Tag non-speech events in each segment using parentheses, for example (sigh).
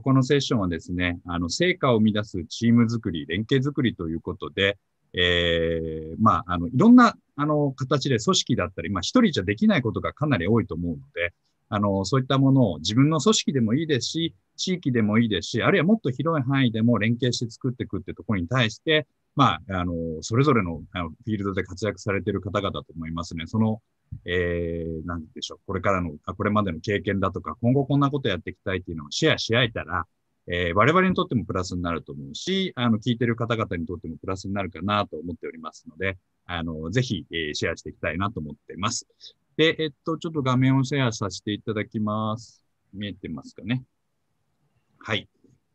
このセッションはですね、あの、成果を生み出すチーム作り、連携作りということで、ええー、まあ、あの、いろんな、あの、形で組織だったり、まあ、一人じゃできないことがかなり多いと思うので、あの、そういったものを自分の組織でもいいですし、地域でもいいですし、あるいはもっと広い範囲でも連携して作っていくってところに対して、まあ、あの、それぞれのあのフィールドで活躍されている方々と思いますね。その、えー、何でしょう、これからの、あこれまでの経験だとか、今後こんなことやっていきたいっていうのをシェアし合えたら、えー、我々にとってもプラスになると思うし、あの、聞いてる方々にとってもプラスになるかなと思っておりますので、あの、ぜひ、えー、シェアしていきたいなと思っています。で、えっと、ちょっと画面をシェアさせていただきます。見えてますかね。はい。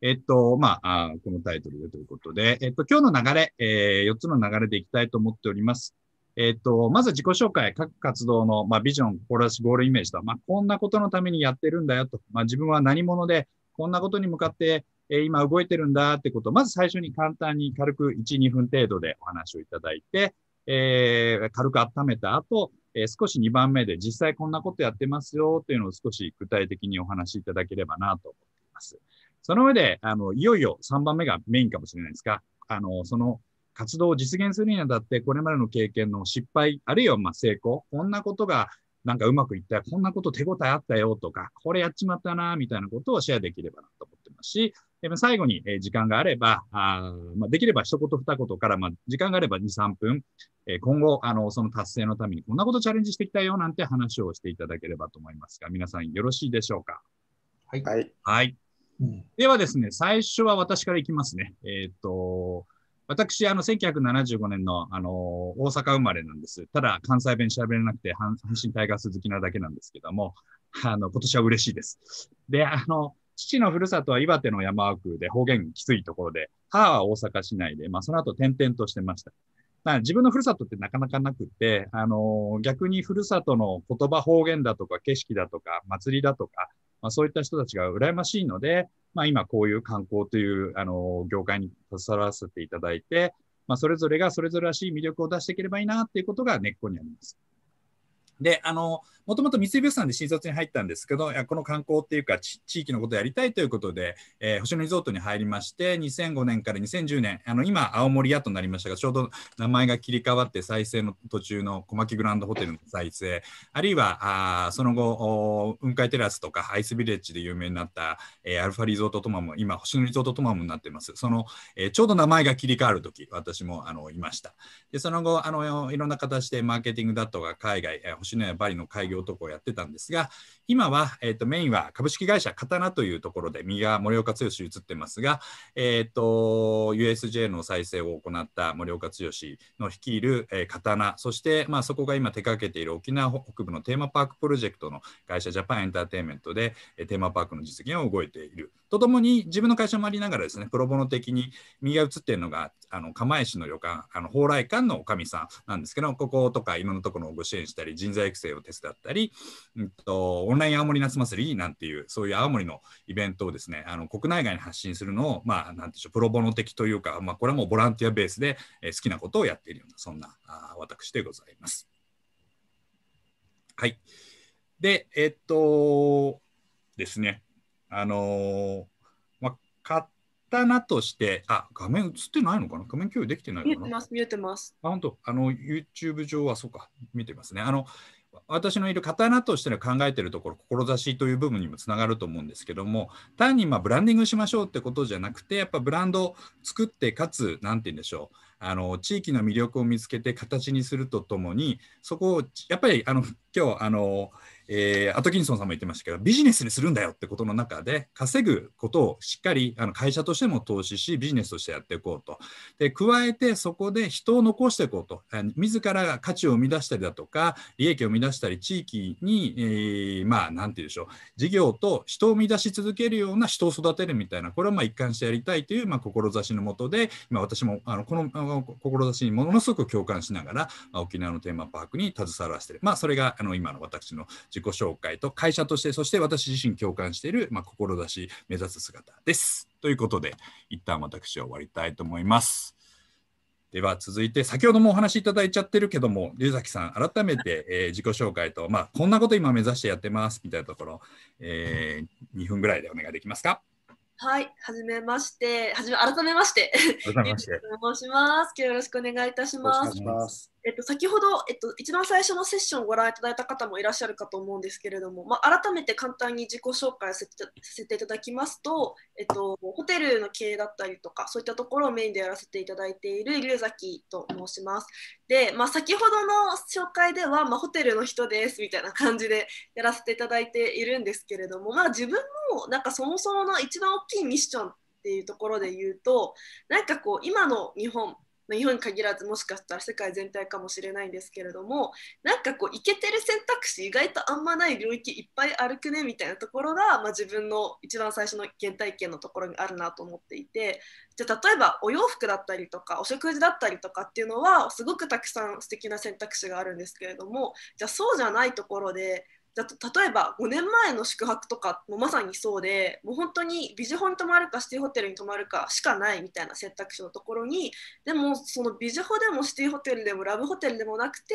えっと、まあ、このタイトルでということで、えっと、今日の流れ、えー、4つの流れでいきたいと思っております。えっと、まず自己紹介、各活動の、まあ、ビジョン、志、ゴールイメージと、まあ、こんなことのためにやってるんだよと、まあ、自分は何者で、こんなことに向かって、えー、今動いてるんだってことを、まず最初に簡単に軽く1、2分程度でお話をいただいて、えー、軽く温めた後、えー、少し2番目で実際こんなことやってますよというのを少し具体的にお話しいただければなと思っています。その上で、あの、いよいよ3番目がメインかもしれないですが、あの、その活動を実現するにあたって、これまでの経験の失敗、あるいはま成功、こんなことがなんかうまくいった、こんなこと手応えあったよとか、これやっちまったな、みたいなことをシェアできればなと思ってますし、最後に時間があれば、あまあ、できれば一言二言から、まあ、時間があれば2、3分、え今後、あの、その達成のためにこんなことチャレンジしてきたよなんて話をしていただければと思いますが、皆さんよろしいでしょうかはい。はいではですね、最初は私からいきますね。えっ、と、私、あの、1975年の、あの、大阪生まれなんです。ただ、関西弁喋れなくて、阪神タイガース好きなだけなんですけども、あの、今年は嬉しいです。で、あの、父のふるさとは岩手の山奥で方言きついところで、母は大阪市内で、まあ、その後転々としてました。ま自分のふるさとってなかなかなくて、あのー、逆にふるさとの言葉方言だとか景色だとか祭りだとか、まあ、そういった人たちが羨ましいので、まあ、今こういう観光というあの業界に携わらせていただいて、まあ、それぞれがそれぞれらしい魅力を出していければいいなっていうことが根っこにあります。で、あの、もともと三井物産で新卒に入ったんですけど、この観光っていうか、地域のことをやりたいということで、えー、星野リゾートに入りまして、2005年から2010年、あの今、青森屋となりましたが、ちょうど名前が切り替わって再生の途中の小牧グランドホテルの再生、あるいはあその後、雲海テラスとかアイスビレッジで有名になった、えー、アルファリゾートトマム、今、星野リゾートトマムになってます。その、えー、ちょうど名前が切り替わるとき、私もあのいました。で、その後、あのいろんな形でマーケティングだとか、海外、えー、星野やバリの開業業投稿をやってたんですが、今は、えーと、メインは株式会社刀というところで、右側、森岡剛映ってますが、えーと、USJ の再生を行った森岡剛の率いる、えー、刀、そして、まあ、そこが今手掛けている沖縄北部のテーマパークプロジェクトの会社ジャパンエンターテインメントで、えー、テーマパークの実現を動いている。とともに、自分の会社もありながらですね、プロボノ的に、右が映っているのが、あの釜石の旅館、あの蓬莱館のおかみさんなんですけど、こことかいろんなところをご支援したり、人材育成を手伝ったり、ったり、うんと、オンライン青森夏祭りなんていうそういう青森のイベントをですねあの国内外に発信するのを、まあ、なんでしょうプロボノ的というか、まあ、これはもうボランティアベースで、えー、好きなことをやっているようなそんなあ私でございます。はい。で、えっとですね、あのー、まあ、買ったなとして、あ、画面映ってないのかな画面共有できてないのかな見えてます、見えてます。あ、本当、あの、YouTube 上はそうか、見てますね。あの、私のいる刀としての考えてるところ志という部分にもつながると思うんですけども単にまブランディングしましょうってことじゃなくてやっぱブランドを作ってかつ何て言うんでしょうあの地域の魅力を見つけて形にするとともにそこをやっぱりあの今日あの。えー、アトキンソンさんも言ってましたけどビジネスにするんだよってことの中で稼ぐことをしっかりあの会社としても投資しビジネスとしてやっていこうとで加えてそこで人を残していこうと自らが価値を生み出したりだとか利益を生み出したり地域に、えー、まあんていうでしょう事業と人を生み出し続けるような人を育てるみたいなこれをま一貫してやりたいという、まあ、志のもとで今私もあのこの志にものすごく共感しながら、まあ、沖縄のテーマパークに携わらせてる、まあ、それがあの今の私の自己紹介と会社としてそして私自身共感している、まあ、志目指す姿です。ということで一旦私は終わりたいと思います。では続いて先ほどもお話しいただいちゃってるけども龍崎さん改めて、えー、自己紹介と、まあ、こんなこと今目指してやってますみたいなところ、えー、2分ぐらいでお願いできますか。はい、はじめまして、はじめ改めまして、改めまして、申します。よろしくお願いいたします。お願いします。えっと、先ほど、えっと、一番最初のセッションをご覧いただいた方もいらっしゃるかと思うんですけれども、まあ、改めて簡単に自己紹介をさせていただきますと、えっと、ホテルの経営だったりとかそういったところをメインでやらせていただいている龍崎と申します。で、まあ、先ほどの紹介では、まあ、ホテルの人ですみたいな感じでやらせていただいているんですけれども、まあ、自分もなんかそもそもの一番大きいミッションっていうところで言うとなんかこう今の日本日本に限らずもしかしたら世界全体かもしれないんですけれどもなんかこういけてる選択肢意外とあんまない領域いっぱい歩くねみたいなところが、まあ、自分の一番最初の原体験のところにあるなと思っていてじゃあ例えばお洋服だったりとかお食事だったりとかっていうのはすごくたくさん素敵な選択肢があるんですけれどもじゃあそうじゃないところでだと例えば5年前の宿泊とかもまさにそうでもう本当にビジホに泊まるかシティホテルに泊まるかしかないみたいな選択肢のところにでもそのビジホでもシティホテルでもラブホテルでもなくて、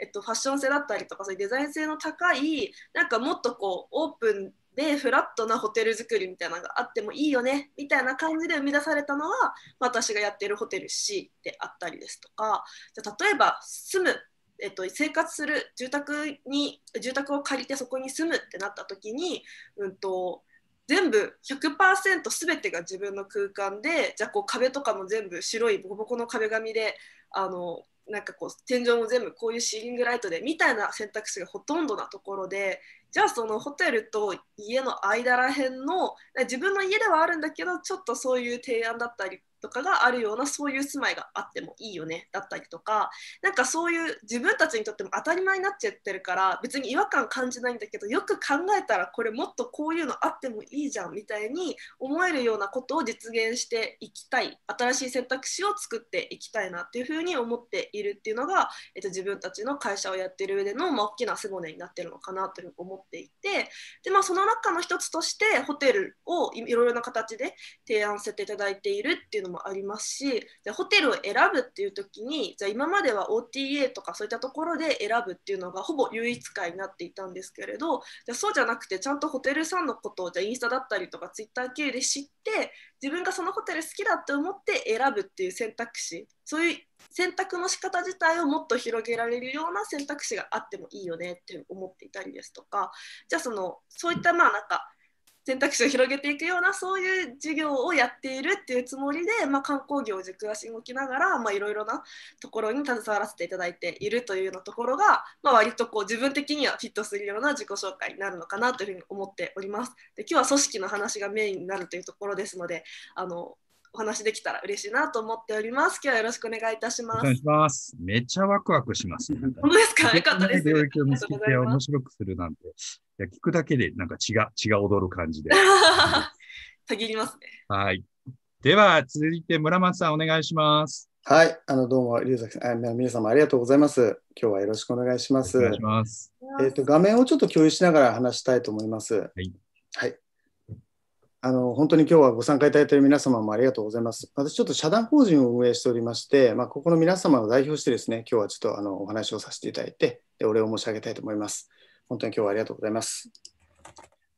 えっと、ファッション性だったりとかそういうデザイン性の高いなんかもっとこうオープンでフラットなホテル作りみたいなのがあってもいいよねみたいな感じで生み出されたのは私がやってるホテル C であったりですとかじゃ例えば住むえっと、生活する住宅に住宅を借りてそこに住むってなった時に、うんと、全部100%全てが自分の空間でじゃあこう壁とかも全部白いボコボコの壁紙であのなんかこう天井も全部こういうシーリングライトでみたいな選択肢がほとんどなところでじゃあそのホテルと家の間らへんの自分の家ではあるんだけどちょっとそういう提案だったりとかがあるようなそういう住まいがあってもいいよねだったりとかなんかそういう自分たちにとっても当たり前になっちゃってるから別に違和感感じないんだけどよく考えたらこれもっとこういうのあってもいいじゃんみたいに思えるようなことを実現していきたい新しい選択肢を作っていきたいなっていうふうに思っているっていうのが、えっと、自分たちの会社をやってる上での、まあ、大きな背骨になってるのかなといううに思っていてで、まあ、その中の一つとしてホテルをいろいろな形で提案させていただいているっていうのももありますしでホテルを選ぶっていう時にじゃ今までは OTA とかそういったところで選ぶっていうのがほぼ唯一化になっていたんですけれどじゃそうじゃなくてちゃんとホテルさんのことをじゃインスタだったりとか Twitter 系で知って自分がそのホテル好きだって思って選ぶっていう選択肢そういう選択の仕方自体をもっと広げられるような選択肢があってもいいよねって思っていたりですとかじゃあそのそういったまあなんか選択肢を広げていくようなそういう授業をやっているっていうつもりで、まあ、観光業を軸足に置きながらいろいろなところに携わらせていただいているというようなところが、まあ、割とこう自分的にはフィットするような自己紹介になるのかなというふうに思っております。で今日は組織の話がメインになるというところですのであのお話できたら嬉しいなと思っております。今日はよろしくお願いいたします。お願いします。めちゃワクワクします、本当ですかよかったです。領域を見つけて面白くするなんて、いや聞くだけでなんか血が、血が踊る感じで。た (laughs) ぎりますね。はい。では、続いて村松さんお願いします。はい、あのどうも、龍崎さん、皆様ありがとうございます。今日はよろしくお願いします。お願いします。えっ、と、画面をちょっと共有しながら話したいと思います。はい。はい、あの本当に今日はご参加いただいている皆様もありがとうございます。私ちょっと社団法人を運営しておりまして、まあ、ここの皆様を代表してですね、今日はちょっとあのお話をさせていただいて、お礼を申し上げたいと思います。本当に今日はありがとうございます。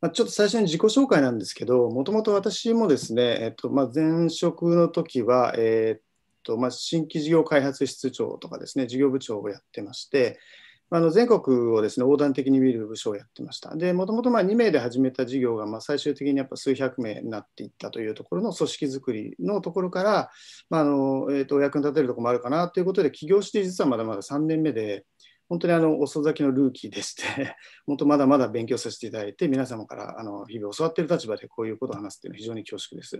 まあ、ちょっと最初に自己紹介なんですけど、もともと私もですね、えっとまあ、前職の時は、えっとまあ、新規事業開発室長とかですね、事業部長をやってまして、あの全国をですね横断的に見る部署をやってました。で、もともとま2名で始めた事業がまあ最終的にやっぱ数百名になっていったというところの組織づくりのところから、まああのえー、とお役に立てるところもあるかなということで、起業して実はまだまだ3年目で、本当にあの遅咲きのルーキーでして、本 (laughs) 当まだまだ勉強させていただいて、皆様からあの日々教わっている立場でこういうことを話すというのは非常に恐縮です。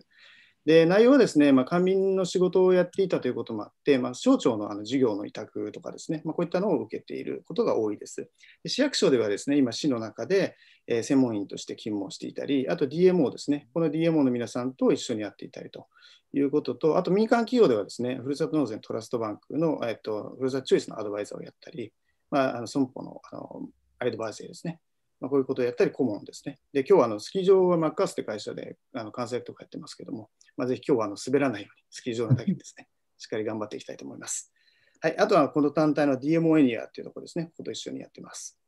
で内容はですね、まあ、官民の仕事をやっていたということもあって、まあ、省庁のあの事業の委託とかですね、まあ、こういったのを受けていることが多いです。で市役所ではですね、今、市の中で、えー、専門員として勤務をしていたり、あと DMO ですね、この DMO の皆さんと一緒にやっていたりということと、あと民間企業ではですね、ふるさと納税トラストバンクの、えっと、ふるさとチョイスのアドバイザーをやったり、まあ、あの損保のあのアドバイザーですね、まあ、こういうことをやったり、顧問ですね。で、今日はあのスキー場はマッカースって会社であの関西とかやってますけども、まあ、ぜひ今日はあの滑らないように、スキー場のだけですね、(laughs) しっかり頑張っていきたいと思います。はい、あとはこの団体の DMO エニアっていうところですね、ここと一緒にやってます。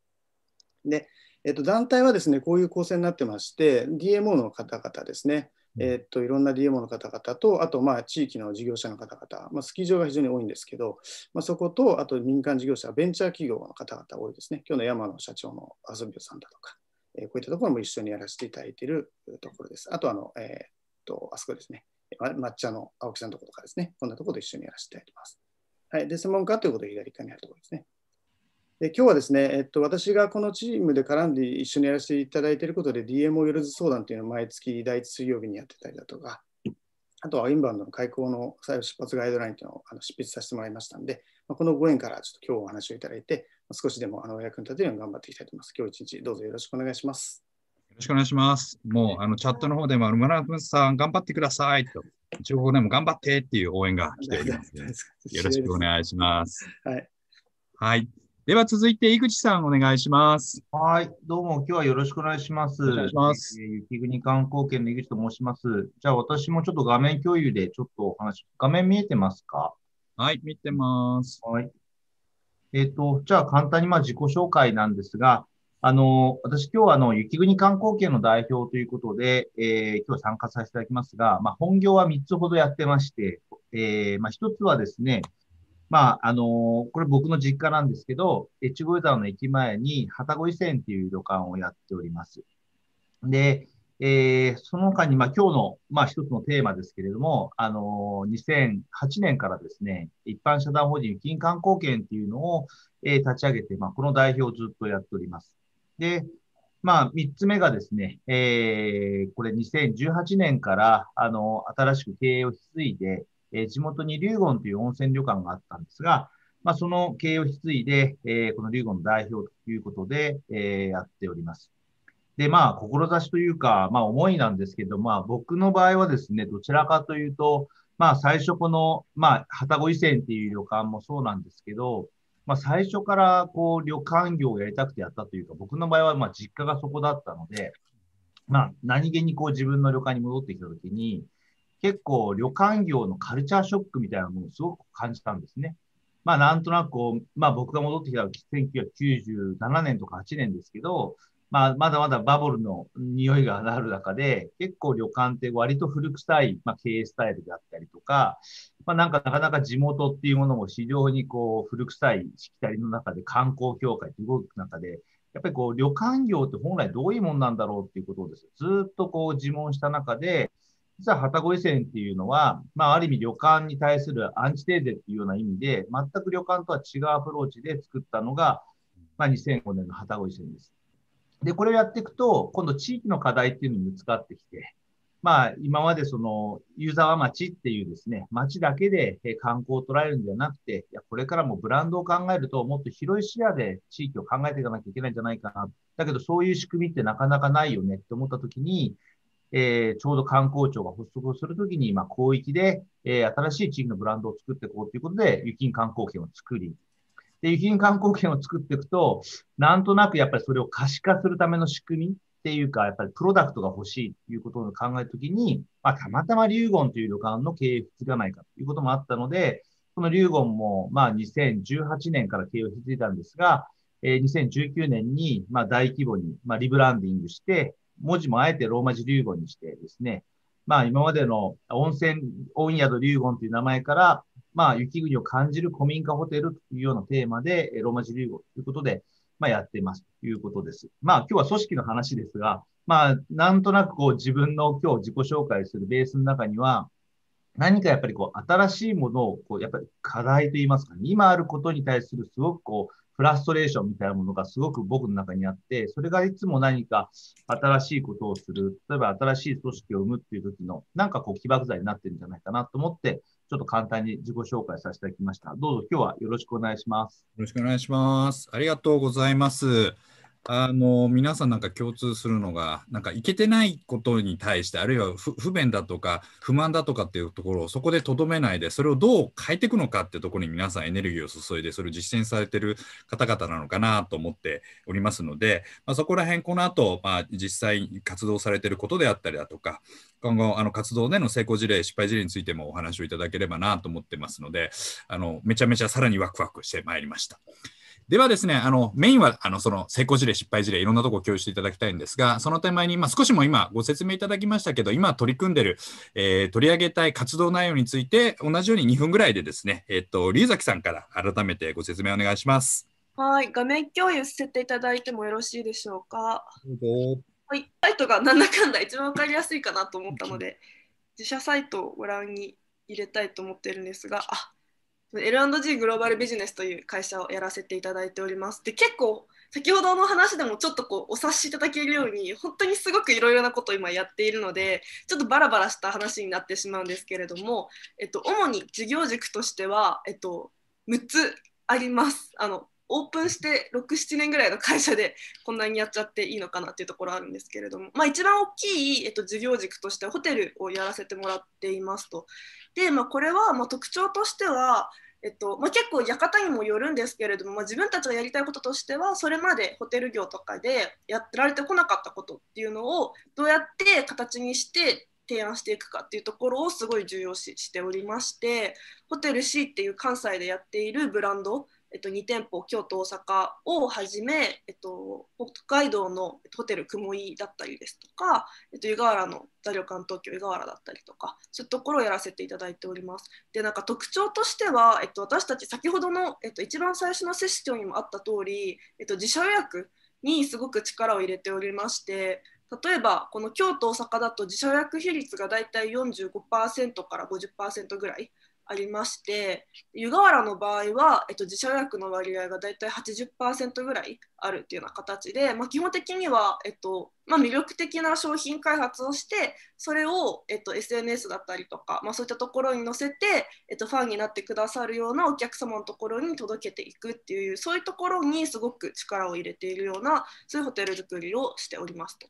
で、えっと、団体はですね、こういう構成になってまして、DMO の方々ですね、えっと、いろんな DMO の方々と、あと、まあ、地域の事業者の方々、まあ、スキー場が非常に多いんですけど、まあ、そこと、あと民間事業者、ベンチャー企業の方々多いですね。今日の山野社長の遊びさんだとか、えー、こういったところも一緒にやらせていただいているところです。あと、あの、えー、と、あそこですね、抹茶の青木さんのところとかですね、こんなところで一緒にやらせていただいてます。はい。で、専門家ということで左側にあるところですね。で今日はですね、えっと、私がこのチームで絡んで一緒にやらせていただいていることで DMO よろず相談というのを毎月第1水曜日にやってたりだとか、あとはインバウンドの開口の再出発ガイドラインというのをあの執筆させてもらいましたので、まあ、このご縁からちょっと今日お話をいただいて、少しでもあのお役に立てるように頑張っていきたいと思います。今日一日どうぞよろしくお願いします。よろしくお願いします。もうあのチャットの方でも、村田さん頑張ってくださいと、中国でも頑張ってっていう応援が来ております、よろしくお願いします。はい。はいでは続いて井口さんお願いします。はい。どうも今日はよろしくお願いします。お願いします。え雪国観光圏の井口と申します。じゃあ私もちょっと画面共有でちょっとお話、画面見えてますかはい、見てます。はい。えっ、ー、と、じゃあ簡単にまあ自己紹介なんですが、あの、私今日はあの、雪国観光圏の代表ということで、えー、今日参加させていただきますが、まあ本業は3つほどやってまして、えー、まあ1つはですね、まあ、あのー、これ僕の実家なんですけど、越後湯沢の駅前に、旗子伊線っていう旅館をやっております。で、えー、その他に、まあ、今日の、まあ、一つのテーマですけれども、あのー、2008年からですね、一般社団法人金観光券っていうのを、えー、立ち上げて、まあ、この代表をずっとやっております。で、まあ、三つ目がですね、えー、これ2018年から、あのー、新しく経営を引き継いで、え地元に龍言という温泉旅館があったんですが、まあ、その経営を引き継いで、えこの龍言の代表ということで、えやっております。で、まあ、志というか、まあ、思いなんですけど、まあ、僕の場合はですね、どちらかというと、まあ、最初この、まあ、旗子伊勢っていう旅館もそうなんですけど、まあ、最初から、こう、旅館業をやりたくてやったというか、僕の場合は、まあ、実家がそこだったので、まあ、何気にこう、自分の旅館に戻ってきたときに、結構旅館業のカルチャーショックみたいなものをすごく感じたんですね。まあなんとなくこう、まあ僕が戻ってきた1997年とか8年ですけど、まあまだまだバブルの匂いがある中で、結構旅館って割と古臭い、まあ、経営スタイルであったりとか、まあなんかなかなか地元っていうものも非常にこう古臭いしきたりの中で観光協会って動く中で、やっぱりこう旅館業って本来どういうもんなんだろうっていうことをです、ね、ずっとこう自問した中で、実は旗越線っていうのは、まあ、ある意味旅館に対するアンチテーゼっていうような意味で、全く旅館とは違うアプローチで作ったのが、まあ、2005年の旗越線です。で、これをやっていくと、今度地域の課題っていうのにぶつかってきて、まあ、今までその、湯沢町っていうですね、町だけで観光を捉えるんじゃなくて、いや、これからもブランドを考えると、もっと広い視野で地域を考えていかなきゃいけないんじゃないかな。だけど、そういう仕組みってなかなかないよねって思ったときに、えー、ちょうど観光庁が発足をするときに、まあ、広域で、えー、新しい地域のブランドを作っていこうということで、雪銀観光券を作り、で、雪銀観光券を作っていくと、なんとなくやっぱりそれを可視化するための仕組みっていうか、やっぱりプロダクトが欲しいということを考えるときに、まあ、たまたま龍言という旅館の経営じがないかということもあったので、この龍言も、まあ、2018年から経営を引き継いだんですが、えー、2019年に、まあ、大規模に、まあ、リブランディングして、文字もあえてローマ字流言にしてですね、まあ今までの温泉、温宿流言という名前から、まあ雪国を感じる古民家ホテルというようなテーマで、ローマ字流言ということで、まあやってますということです。まあ今日は組織の話ですが、まあなんとなくこう自分の今日自己紹介するベースの中には、何かやっぱりこう新しいものをこうやっぱり課題と言いますかね、今あることに対するすごくこうフラストレーションみたいなものがすごく僕の中にあって、それがいつも何か新しいことをする、例えば新しい組織を生むっていう時の、なんかこう起爆剤になってるんじゃないかなと思って、ちょっと簡単に自己紹介させていただきました。どうぞ今日はよろしくお願いします。よろしくお願いします。ありがとうございます。あの皆さんなんか共通するのが、なんかいけてないことに対して、あるいは不便だとか不満だとかっていうところをそこでとどめないで、それをどう変えていくのかってところに皆さんエネルギーを注いで、それを実践されてる方々なのかなと思っておりますので、まあ、そこら辺、この後、まあ実際活動されてることであったりだとか、今後、あの活動での成功事例、失敗事例についてもお話をいただければなと思ってますので、あのめちゃめちゃさらにワクワクしてまいりました。ではですね、あの、メインは、あの、その、成功事例、失敗事例、いろんなところを共有していただきたいんですが、その手前に、まあ、少しも今ご説明いただきましたけど、今取り組んでる、えー、取り上げたい活動内容について、同じように2分ぐらいでですね、えっ、と、龍崎さんから改めてご説明お願いします。はい、画面共有させていただいてもよろしいでしょうか。はい、サイトがなんだかんだ一番わかりやすいかなと思ったので、自社サイトをご覧に入れたいと思ってるんですが、あ、L&G グローバルビジネスという会社をやらせていただいております。で結構先ほどの話でもちょっとこうお察しいただけるように本当にすごくいろいろなことを今やっているのでちょっとバラバラした話になってしまうんですけれども、えっと、主に事業軸としては、えっと、6つあります。あのオープンして67年ぐらいの会社でこんなにやっちゃっていいのかなっていうところあるんですけれども、まあ、一番大きい、えっと、事業軸としてホテルをやらせてもらっていますと。で、まあ、これはま特徴としては、えっとまあ、結構館にもよるんですけれども、まあ、自分たちがやりたいこととしてはそれまでホテル業とかでやってられてこなかったことっていうのをどうやって形にして提案していくかっていうところをすごい重要視しておりましてホテル C っていう関西でやっているブランドえっと、2店舗京都大阪をはじめ、えっと、北海道のホテル雲井だったりですとか、えっと、湯河原の座旅館東京湯河原だったりとかそういうところをやらせていただいております。でなんか特徴としては、えっと、私たち先ほどの、えっと、一番最初のセッションにもあった通り、えっと、自社予約にすごく力を入れておりまして例えばこの京都大阪だと自社予約比率がだいたい45%から50%ぐらい。ありまして湯河原の場合は、えっと、自社予約の割合がだいたい80%ぐらいあるっていうような形で、まあ、基本的には、えっとまあ、魅力的な商品開発をしてそれを、えっと、SNS だったりとか、まあ、そういったところに載せて、えっと、ファンになってくださるようなお客様のところに届けていくっていうそういうところにすごく力を入れているようなそういうホテル作りをしておりますと。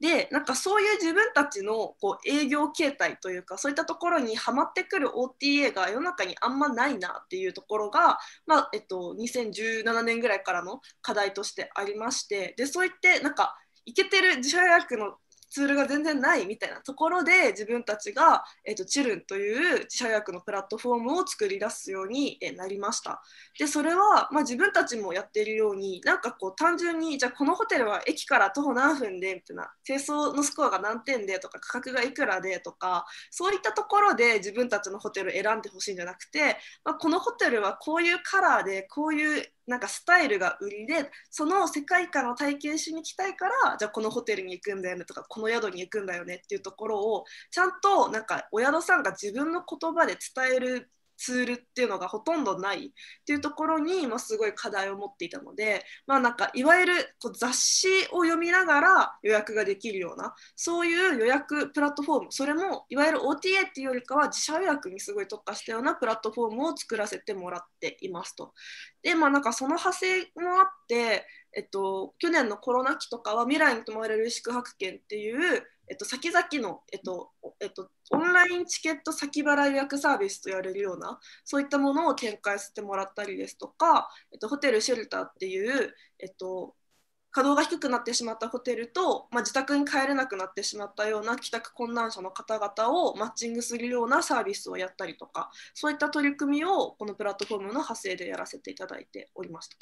でなんかそういう自分たちのこう営業形態というかそういったところにはまってくる OTA が世の中にあんまないなっていうところが、まあ、えっと、2017年ぐらいからの課題としてありましてでそういってなんかいけてる自社予約のツールが全然ないみたいなところで自分たちが、えーと、チルンという自社薬のプラットフォームを作り出すようになりました。でそれは、まあ、自分たちもやっているようになんかこう単純にじゃあこのホテルは駅から徒歩何分でみたいな清掃のスコアが何点でとか価格がいくらでとかそういったところで自分たちのホテル選んでほしいんじゃなくて、まあ、このホテルはこういうカラーでこういうなんかスタイルが売りでその世界観を体験しに行きたいからじゃあこのホテルに行くんだよねとかこの宿に行くんだよねっていうところをちゃんとなんかお宿さんが自分の言葉で伝えるツールっていうのがほとんどないっていうところに、まあ、すごい課題を持っていたので、まあ、なんかいわゆるこう雑誌を読みながら予約ができるようなそういう予約プラットフォームそれもいわゆる OTA っていうよりかは自社予約にすごい特化したようなプラットフォームを作らせてもらっていますと。でまあ、なんかその派生もあってえっと、去年のコロナ期とかは未来に泊まれる宿泊券っていうえっと、先々の、えっとえっと、オンラインチケット先払い予約サービスと言われるようなそういったものを展開してもらったりですとか、えっと、ホテルシェルターっていう、えっと、稼働が低くなってしまったホテルと、まあ、自宅に帰れなくなってしまったような帰宅困難者の方々をマッチングするようなサービスをやったりとかそういった取り組みをこのプラットフォームの派生でやらせていただいておりました。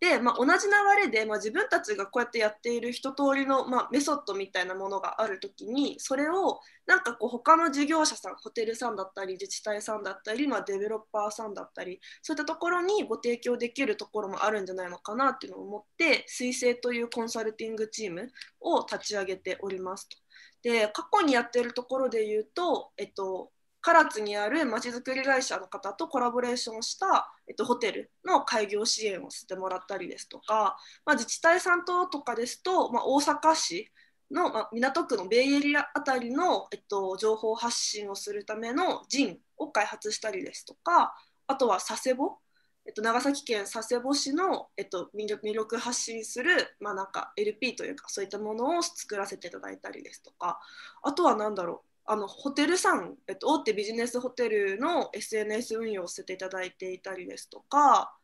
で、まあ、同じ流れで、まあ、自分たちがこうやってやっている一通りの、まあ、メソッドみたいなものがある時にそれをなんかこう他の事業者さんホテルさんだったり自治体さんだったり、まあ、デベロッパーさんだったりそういったところにご提供できるところもあるんじゃないのかなっていうのを思って水星というコンサルティングチームを立ち上げておりますと。で過去にやってるところで言うと、えっと、唐津にあるまちづくり会社の方とコラボレーションした、えっと、ホテルの開業支援をしてもらったりですとか、まあ、自治体さんととかですと、まあ、大阪市の、まあ、港区のベイエリアあたりの、えっと、情報発信をするためのジンを開発したりですとかあとは佐世保えっと、長崎県佐世保市の、えっと、魅力発信する、まあ、なんか LP というかそういったものを作らせていただいたりですとかあとは何だろうあのホテルさん、えっと、大手ビジネスホテルの SNS 運用をさせていただいていたりですとか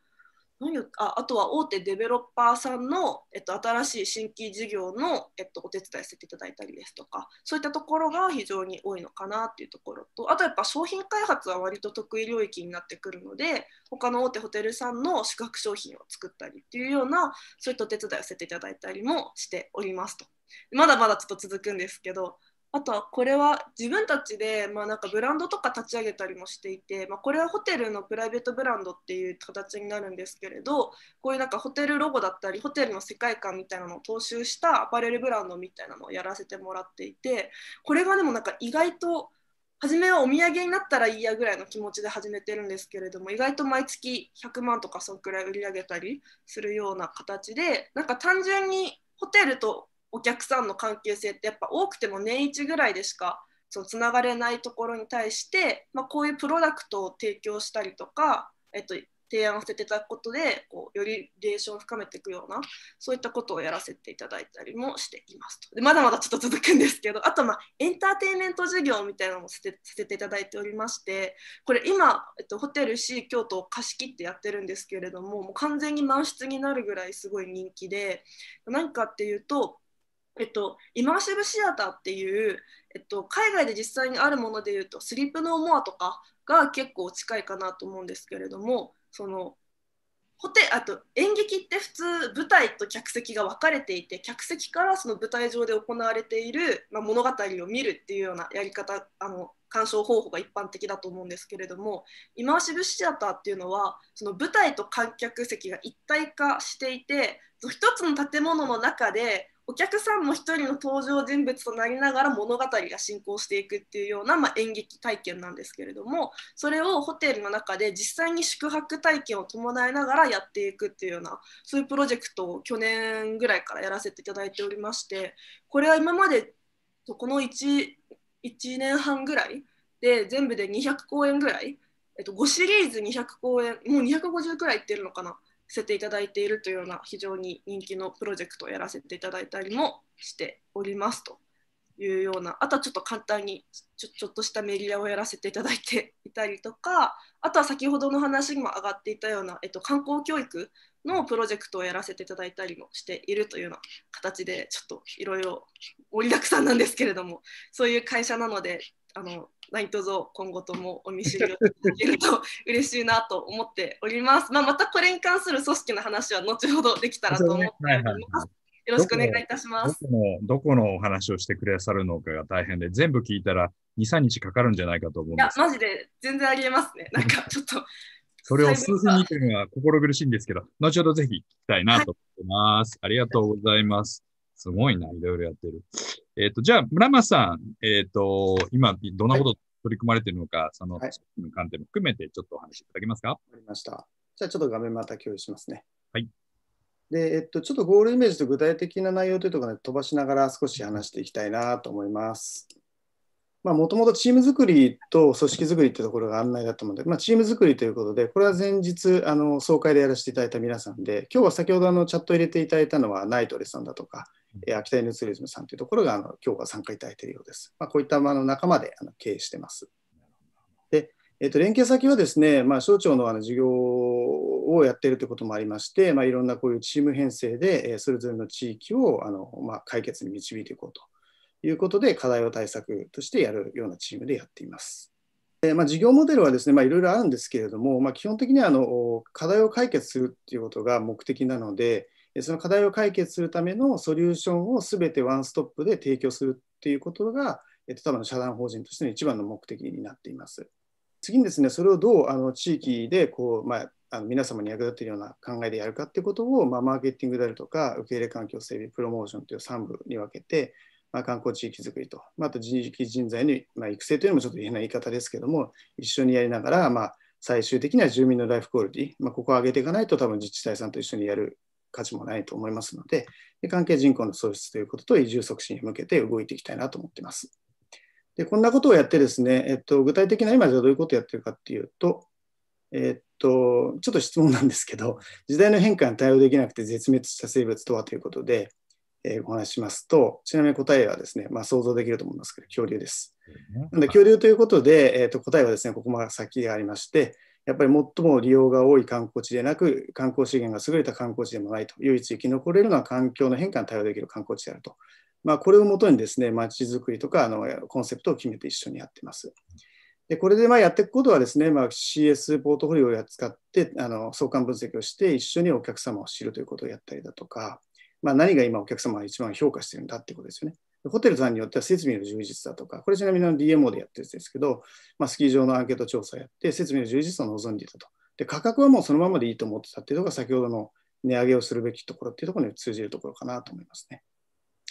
何ああとは大手デベロッパーさんの、えっと、新しい新規事業の、えっと、お手伝いさせていただいたりですとかそういったところが非常に多いのかなっていうところとあとやっぱ商品開発は割と得意領域になってくるので他の大手ホテルさんの宿泊商品を作ったりっていうようなそういったお手伝いをさせていただいたりもしておりますと。まだまだちょっと続くんですけどあとはこれは自分たちで、まあ、なんかブランドとか立ち上げたりもしていて、まあ、これはホテルのプライベートブランドっていう形になるんですけれどこういうなんかホテルロゴだったりホテルの世界観みたいなのを踏襲したアパレルブランドみたいなのをやらせてもらっていてこれがでもなんか意外と初めはお土産になったらいいやぐらいの気持ちで始めてるんですけれども意外と毎月100万とかそんくらい売り上げたりするような形でなんか単純にホテルとお客さんの関係性ってやっぱ多くても年1ぐらいでしかそのつながれないところに対して、まあ、こういうプロダクトを提供したりとか、えっと、提案させていただくことでこうよりリレーションを深めていくようなそういったことをやらせていただいたりもしていますとでまだまだちょっと続くんですけどあと、まあ、エンターテインメント事業みたいなのもさせていただいておりましてこれ今、えっと、ホテル C 京都を貸し切ってやってるんですけれどももう完全に満室になるぐらいすごい人気で何かっていうとえっと、イマーシブシアターっていう、えっと、海外で実際にあるものでいうと「スリップ・ノー・モア」とかが結構近いかなと思うんですけれどもそのホテあと演劇って普通舞台と客席が分かれていて客席からその舞台上で行われている、まあ、物語を見るっていうようなやり方あの鑑賞方法が一般的だと思うんですけれどもイマーシブシアターっていうのはその舞台と観客席が一体化していて一つの建物の中でお客さんも一人の登場人物となりながら物語が進行していくっていうような、まあ、演劇体験なんですけれどもそれをホテルの中で実際に宿泊体験を伴いながらやっていくっていうようなそういうプロジェクトを去年ぐらいからやらせていただいておりましてこれは今までこの 1, 1年半ぐらいで全部で200公演ぐらい、えっと、5シリーズ200公演もう250くらい行ってるのかなせていただいているというような非常に人気のプロジェクトをやらせていただいたりもしておりますというようなあとはちょっと簡単にちょちょっとしたメディアをやらせていただいていたりとかあとは先ほどの話にも上がっていたような、えっと、観光教育のプロジェクトをやらせていただいたりもしているというような形でちょっといろいろ盛りだくさんなんですけれどもそういう会社なのであの何ぞ今後ともお見知りをいただけると嬉しいなと思っております。まあ、またこれに関する組織の話は後ほどできたらと思っております。よろしくお願いいたします。どこのどこのお話をしてくださるのかが大変で、全部聞いたら2、3日かかるんじゃないかと思うんです。いや、マジで全然ありえますね。(laughs) なんかちょっとそれを数分にとのは心苦しいんですけど、後ほどぜひ聞きたいなと思ってます。はい、ありがとうございます。すごいな、いろいろやってる。えっ、ー、と、じゃあ、村松さん、えっ、ー、と、今、どんなこと取り組まれているのか、はい、その、はい、の観点も含めて、ちょっとお話しいただけますか。わかりました。じゃあ、ちょっと画面また共有しますね。はい。で、えっと、ちょっとゴールイメージと具体的な内容というところで飛ばしながら少し話していきたいなと思います。まあ、もともとチーム作りと組織作りってところが案内だったので、まあ、チーム作りということで、これは前日、あの、総会でやらせていただいた皆さんで、今日は先ほどあの、チャット入れていただいたのはナイトレさんだとか、秋田犬ツーリズムさんというところがあの今日は参加いただいているようです。まあ、こういったあの仲間であの経営してます。でえー、と連携先はですね、まあ、省庁のあの事業をやっているということもありまして、まあ、いろんなこういうチーム編成で、えそれぞれの地域をあの、まあ、解決に導いていこうということで、課題を対策としてやるようなチームでやっています。でまあ、事業モデルはですね、まあ、いろいろあるんですけれども、まあ、基本的にはあの課題を解決するっていうことが目的なので、その課題を解決するためのソリューションをすべてワンストップで提供するっていうことが、えっと、多分社団法人としての一番の目的になっています。次にですね、それをどうあの地域でこう、まあ、あの皆様に役立てるような考えでやるかっていうことを、まあ、マーケティングであるとか、受け入れ環境整備、プロモーションという3部に分けて、まあ、観光地域づくりと、まあ、と地域人材の、まあ、育成というのもちょっと変な言い方ですけども、一緒にやりながら、まあ、最終的には住民のライフクオリティ、まあ、ここを上げていかないと多分自治体さんと一緒にやる価値もないと思いますので、で関係人口の創出ということと移住促進に向けて動いていきたいなと思っています。でこんなことをやってですね、えっと、具体的な今じゃどういうことをやってるかっていうと、えっと、ちょっと質問なんですけど、時代の変化に対応できなくて絶滅した生物とはということで、えー、お話しますと、ちなみに答えはですね、まあ、想像できると思いますけど、恐竜です。なので、恐竜ということで、えー、と答えはですね、ここまで先がありまして、やっぱり最も利用が多い観光地でなく、観光資源が優れた観光地でもないと、唯一生き残れるのは環境の変化に対応できる観光地であると。まあ、これをもとにですね、まちづくりとかあのコンセプトを決めて一緒にやってます。でこれでまやっていくことはですね、まあ、CS ポートフォリオを使ってあの相関分析をして一緒にお客様を知るということをやったりだとか、まあ、何が今お客様が一番評価してるんだってことですよね。ホテルさんによっては設備の充実だとか、これちなみに DMO でやってるんですけど、まあ、スキー場のアンケート調査やって、設備の充実を望んでいたと。で、価格はもうそのままでいいと思ってたっていうのが、先ほどの値上げをするべきところっていうところに通じるところかなと思いますね。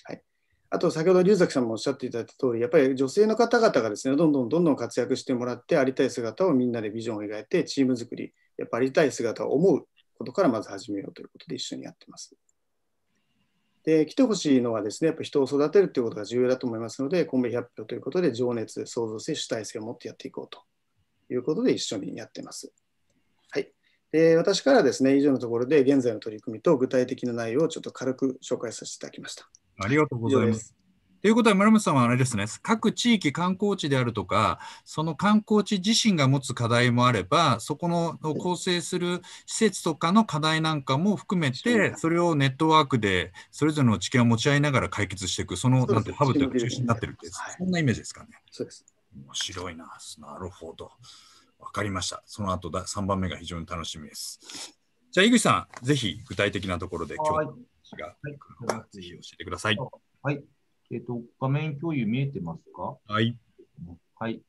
はい。あと、先ほど龍崎さんもおっしゃっていただいた通り、やっぱり女性の方々がですね、どんどんどんどん活躍してもらって、ありたい姿をみんなでビジョンを描いて、チーム作り、やっぱありたい姿を思うことからまず始めようということで一緒にやってます。で来てほしいのはですね、やっぱ人を育てるということが重要だと思いますので、コンビ100票ということで、情熱、創造性、主体性を持ってやっていこうということで、一緒にやってます。はい。で私からですね、以上のところで、現在の取り組みと具体的な内容をちょっと軽く紹介させていただきました。ありがとうございます。ということは、村本さんはあれですね、各地域観光地であるとか、その観光地自身が持つ課題もあれば、そこの構成する施設とかの課題なんかも含めて、それをネットワークでそれぞれの知見を持ち合いながら解決していく、そのなんてハブというか中心になってるって、そんなイメージですかね。そうです面白いな、なるほど。わかりました。その後だ3番目が非常に楽しみです。じゃあ、井口さん、ぜひ具体的なところで今日の話が、はい、ぜひ教えてください。はいえっ、ー、と、画面共有見えてますかはい。はい。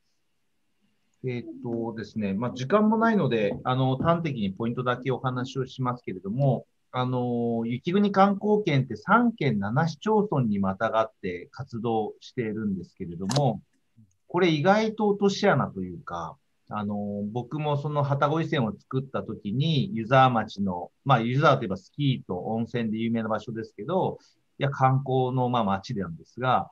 えっ、ー、とですね、まあ、時間もないので、あの、端的にポイントだけお話をしますけれども、あの、雪国観光圏って3県7市町村にまたがって活動しているんですけれども、これ意外と落とし穴というか、あの、僕もその旗越線を作った時に、湯沢町の、まあ、湯沢といえばスキーと温泉で有名な場所ですけど、や観光のまあ街なんですが、やっ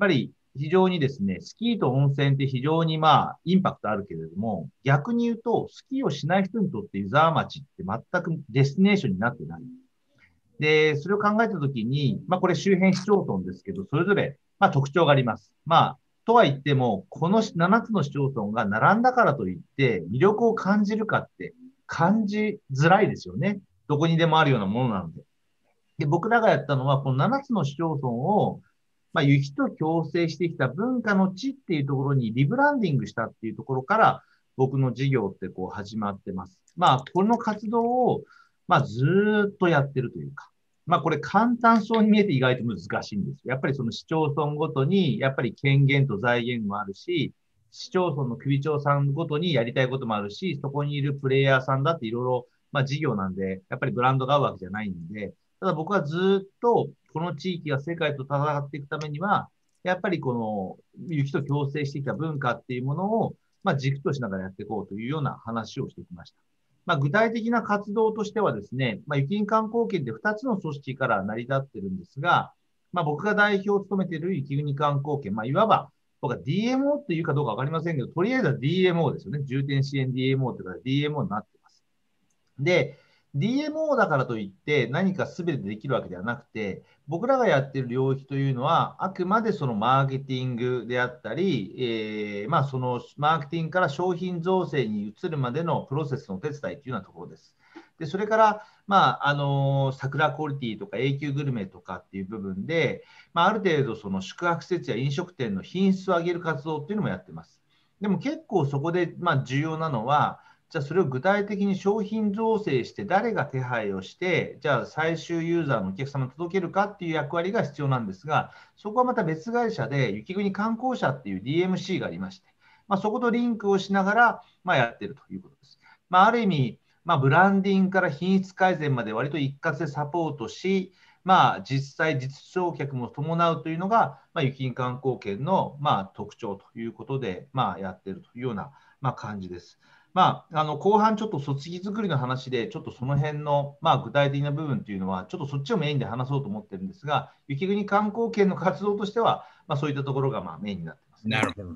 ぱり非常にですね、スキーと温泉って非常にまあインパクトあるけれども、逆に言うと、スキーをしない人にとって湯沢町って全くデスティネーションになってない。で、それを考えたときに、まあこれ周辺市町村ですけど、それぞれまあ特徴があります。まあ、とは言っても、この7つの市町村が並んだからといって魅力を感じるかって感じづらいですよね。どこにでもあるようなものなので。で、僕らがやったのは、この7つの市町村を、まあ、雪と共生してきた文化の地っていうところにリブランディングしたっていうところから、僕の事業ってこう始まってます。まあ、この活動を、まあ、ずっとやってるというか、まあ、これ簡単そうに見えて意外と難しいんですよ。やっぱりその市町村ごとに、やっぱり権限と財源もあるし、市町村の首長さんごとにやりたいこともあるし、そこにいるプレイヤーさんだっていろいろ、まあ、事業なんで、やっぱりブランドが合うわけじゃないんで、ただ僕はずっとこの地域が世界と戦っていくためには、やっぱりこの雪と共生してきた文化っていうものを、まあ、軸としながらやっていこうというような話をしてきました。まあ、具体的な活動としてはですね、まあ、雪国観光圏で2つの組織から成り立ってるんですが、まあ、僕が代表を務めている雪国観光圏、まあ、いわば僕は DMO っていうかどうかわかりませんけど、とりあえずは DMO ですよね。重点支援 DMO というか DMO になってます。で、DMO だからといって何か全てできるわけではなくて、僕らがやってる領域というのは、あくまでそのマーケティングであったり、えー、まあ、そのマーケティングから商品造成に移るまでのプロセスのお手伝いというようなところです。でそれから、まああの桜クオリティとか永久グルメとかっていう部分で、まあ、ある程度その宿泊施設や飲食店の品質を上げる活動っていうのもやってます。でも結構そこで、まあ、重要なのは、じゃあそれを具体的に商品造成して誰が手配をして、じゃあ最終ユーザーのお客様に届けるかっていう役割が必要なんですが、そこはまた別会社で雪国観光社っていう DMC がありまして、まあ、そことリンクをしながら、まあ、やってるということです。まあ、ある意味、まあ、ブランディングから品質改善まで割と一括でサポートし、まあ、実際、実証客も伴うというのが、まあ、雪国観光券の、まあ、特徴ということで、まあ、やっているというような、まあ、感じです。まあ、あの後半、ちょっと卒業作りの話で、ちょっとその辺のまあ、具体的な部分というのは、ちょっとそっちをメインで話そうと思ってるんですが、雪国観光圏の活動としては、まあ、そういったところがまあメインになってます、ね、なるほど。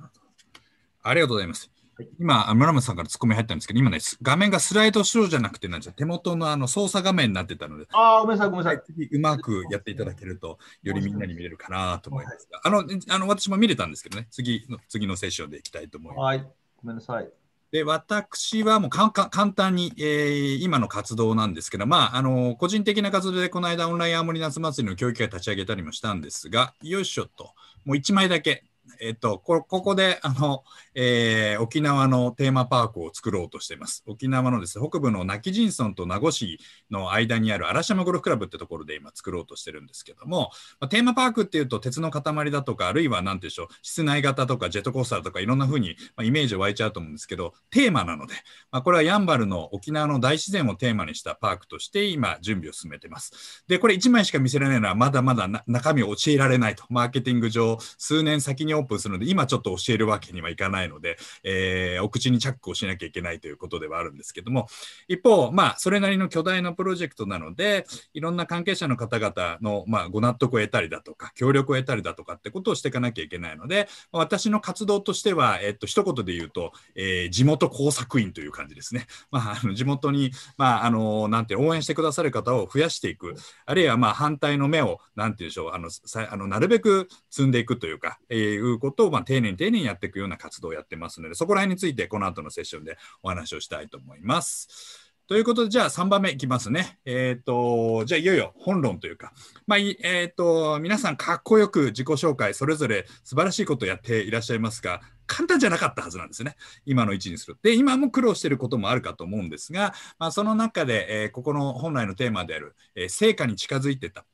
ありがとうございます。はい、今、村本さんからツッコミ入ったんですけど、今ね、画面がスライドしろじゃなくて、なんじゃ手元のあの操作画面になってたので、ああ、ごめんなさい、ごめんなさい。うまくやっていただけると、よりみんなに見れるかなと思いますが、あの、あの私も見れたんですけどね、次の次のセッションでいきたいと思います。はい、ごめんなさい。で私はもう簡単に、えー、今の活動なんですけど、まああの個人的な活動でこの間オンラインア青森夏祭りの教育会立ち上げたりもしたんですが、よいしょと、もう1枚だけえっと、ここであの、えー、沖縄のテーマパークを作ろうとしています。沖縄のです、ね、北部の那城仁村と名護市の間にある嵐山ゴルフクラブってところで今作ろうとしてるんですけども、まあ、テーマパークっていうと鉄の塊だとか、あるいは何でしょう、室内型とかジェットコースターとかいろんなふうに、まあ、イメージ湧いちゃうと思うんですけど、テーマなので、まあ、これはやんばるの沖縄の大自然をテーマにしたパークとして今準備を進めてます。で、これ1枚しか見せられないのはまだまだ中身を教えられないと、マーケティング上数年先にオープンプするので、今ちょっと教えるわけにはいかないので、えー、お口にチャックをしなきゃいけないということではあるんですけども、一方、まあ、それなりの巨大なプロジェクトなので、いろんな関係者の方々の、まあ、ご納得を得たりだとか、協力を得たりだとかってことをしていかなきゃいけないので、私の活動としては、えっと、一言で言うと、えー、地元工作員という感じですね。まあ、あの地元に、まあ、あの、なんて応援してくださる方を増やしていく、あるいは、まあ、反対の目を、なんて言うんでしょう、あの、さあのなるべく積んでいくというか、えー、いうことを、まあ、丁寧に丁寧にやっていくような活動をやってますので、そこら辺についてこの後のセッションでお話をしたいと思います。ということで、じゃあ3番目いきますね。えっ、ー、と、じゃあいよいよ本論というか、まあ、えっ、ー、と、皆さんかっこよく自己紹介、それぞれ素晴らしいことをやっていらっしゃいますが、簡単じゃなかったはずなんですね。今の位置にする。で、今も苦労していることもあるかと思うんですが、まあ、その中で、えー、ここの本来のテーマである、えー、成果に近づいてた。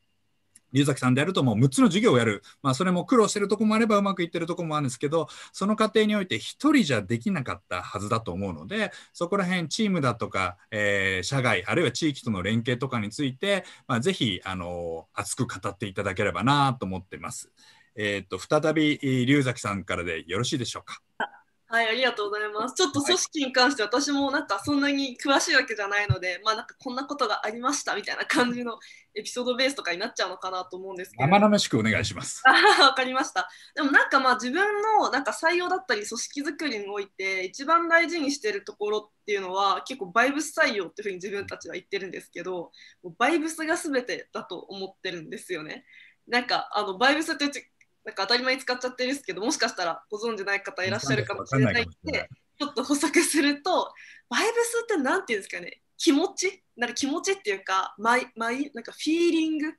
龍崎さんでやるともう6つの授業をやる、まあ、それも苦労してるとこもあればうまくいってるとこもあるんですけどその過程において1人じゃできなかったはずだと思うのでそこら辺チームだとか、えー、社外あるいは地域との連携とかについて、まあ、ぜひあの熱く語っていただければなと思ってます。えーと再び龍崎さんからでよろしいでしょうか。はい、ありがとうございます。ちょっと組織に関して私もなんかそんなに詳しいわけじゃないので、まあなんかこんなことがありましたみたいな感じのエピソードベースとかになっちゃうのかなと思うんですけど。生々しくお願いします。(laughs) わかりました。でもなんかまあ自分のなんか採用だったり組織づくりにおいて一番大事にしてるところっていうのは結構バイブス採用っていうふうに自分たちは言ってるんですけど、バイブスが全てだと思ってるんですよね。なんかあのバイブスってなんか当たり前に使っちゃってるんですけどもしかしたらご存じない方いらっしゃるかもしれないんでちょっと補足するとバイブスって何て言うんですかね気持ちなんか気持ちっていうかマイマイなんかフィーリングフ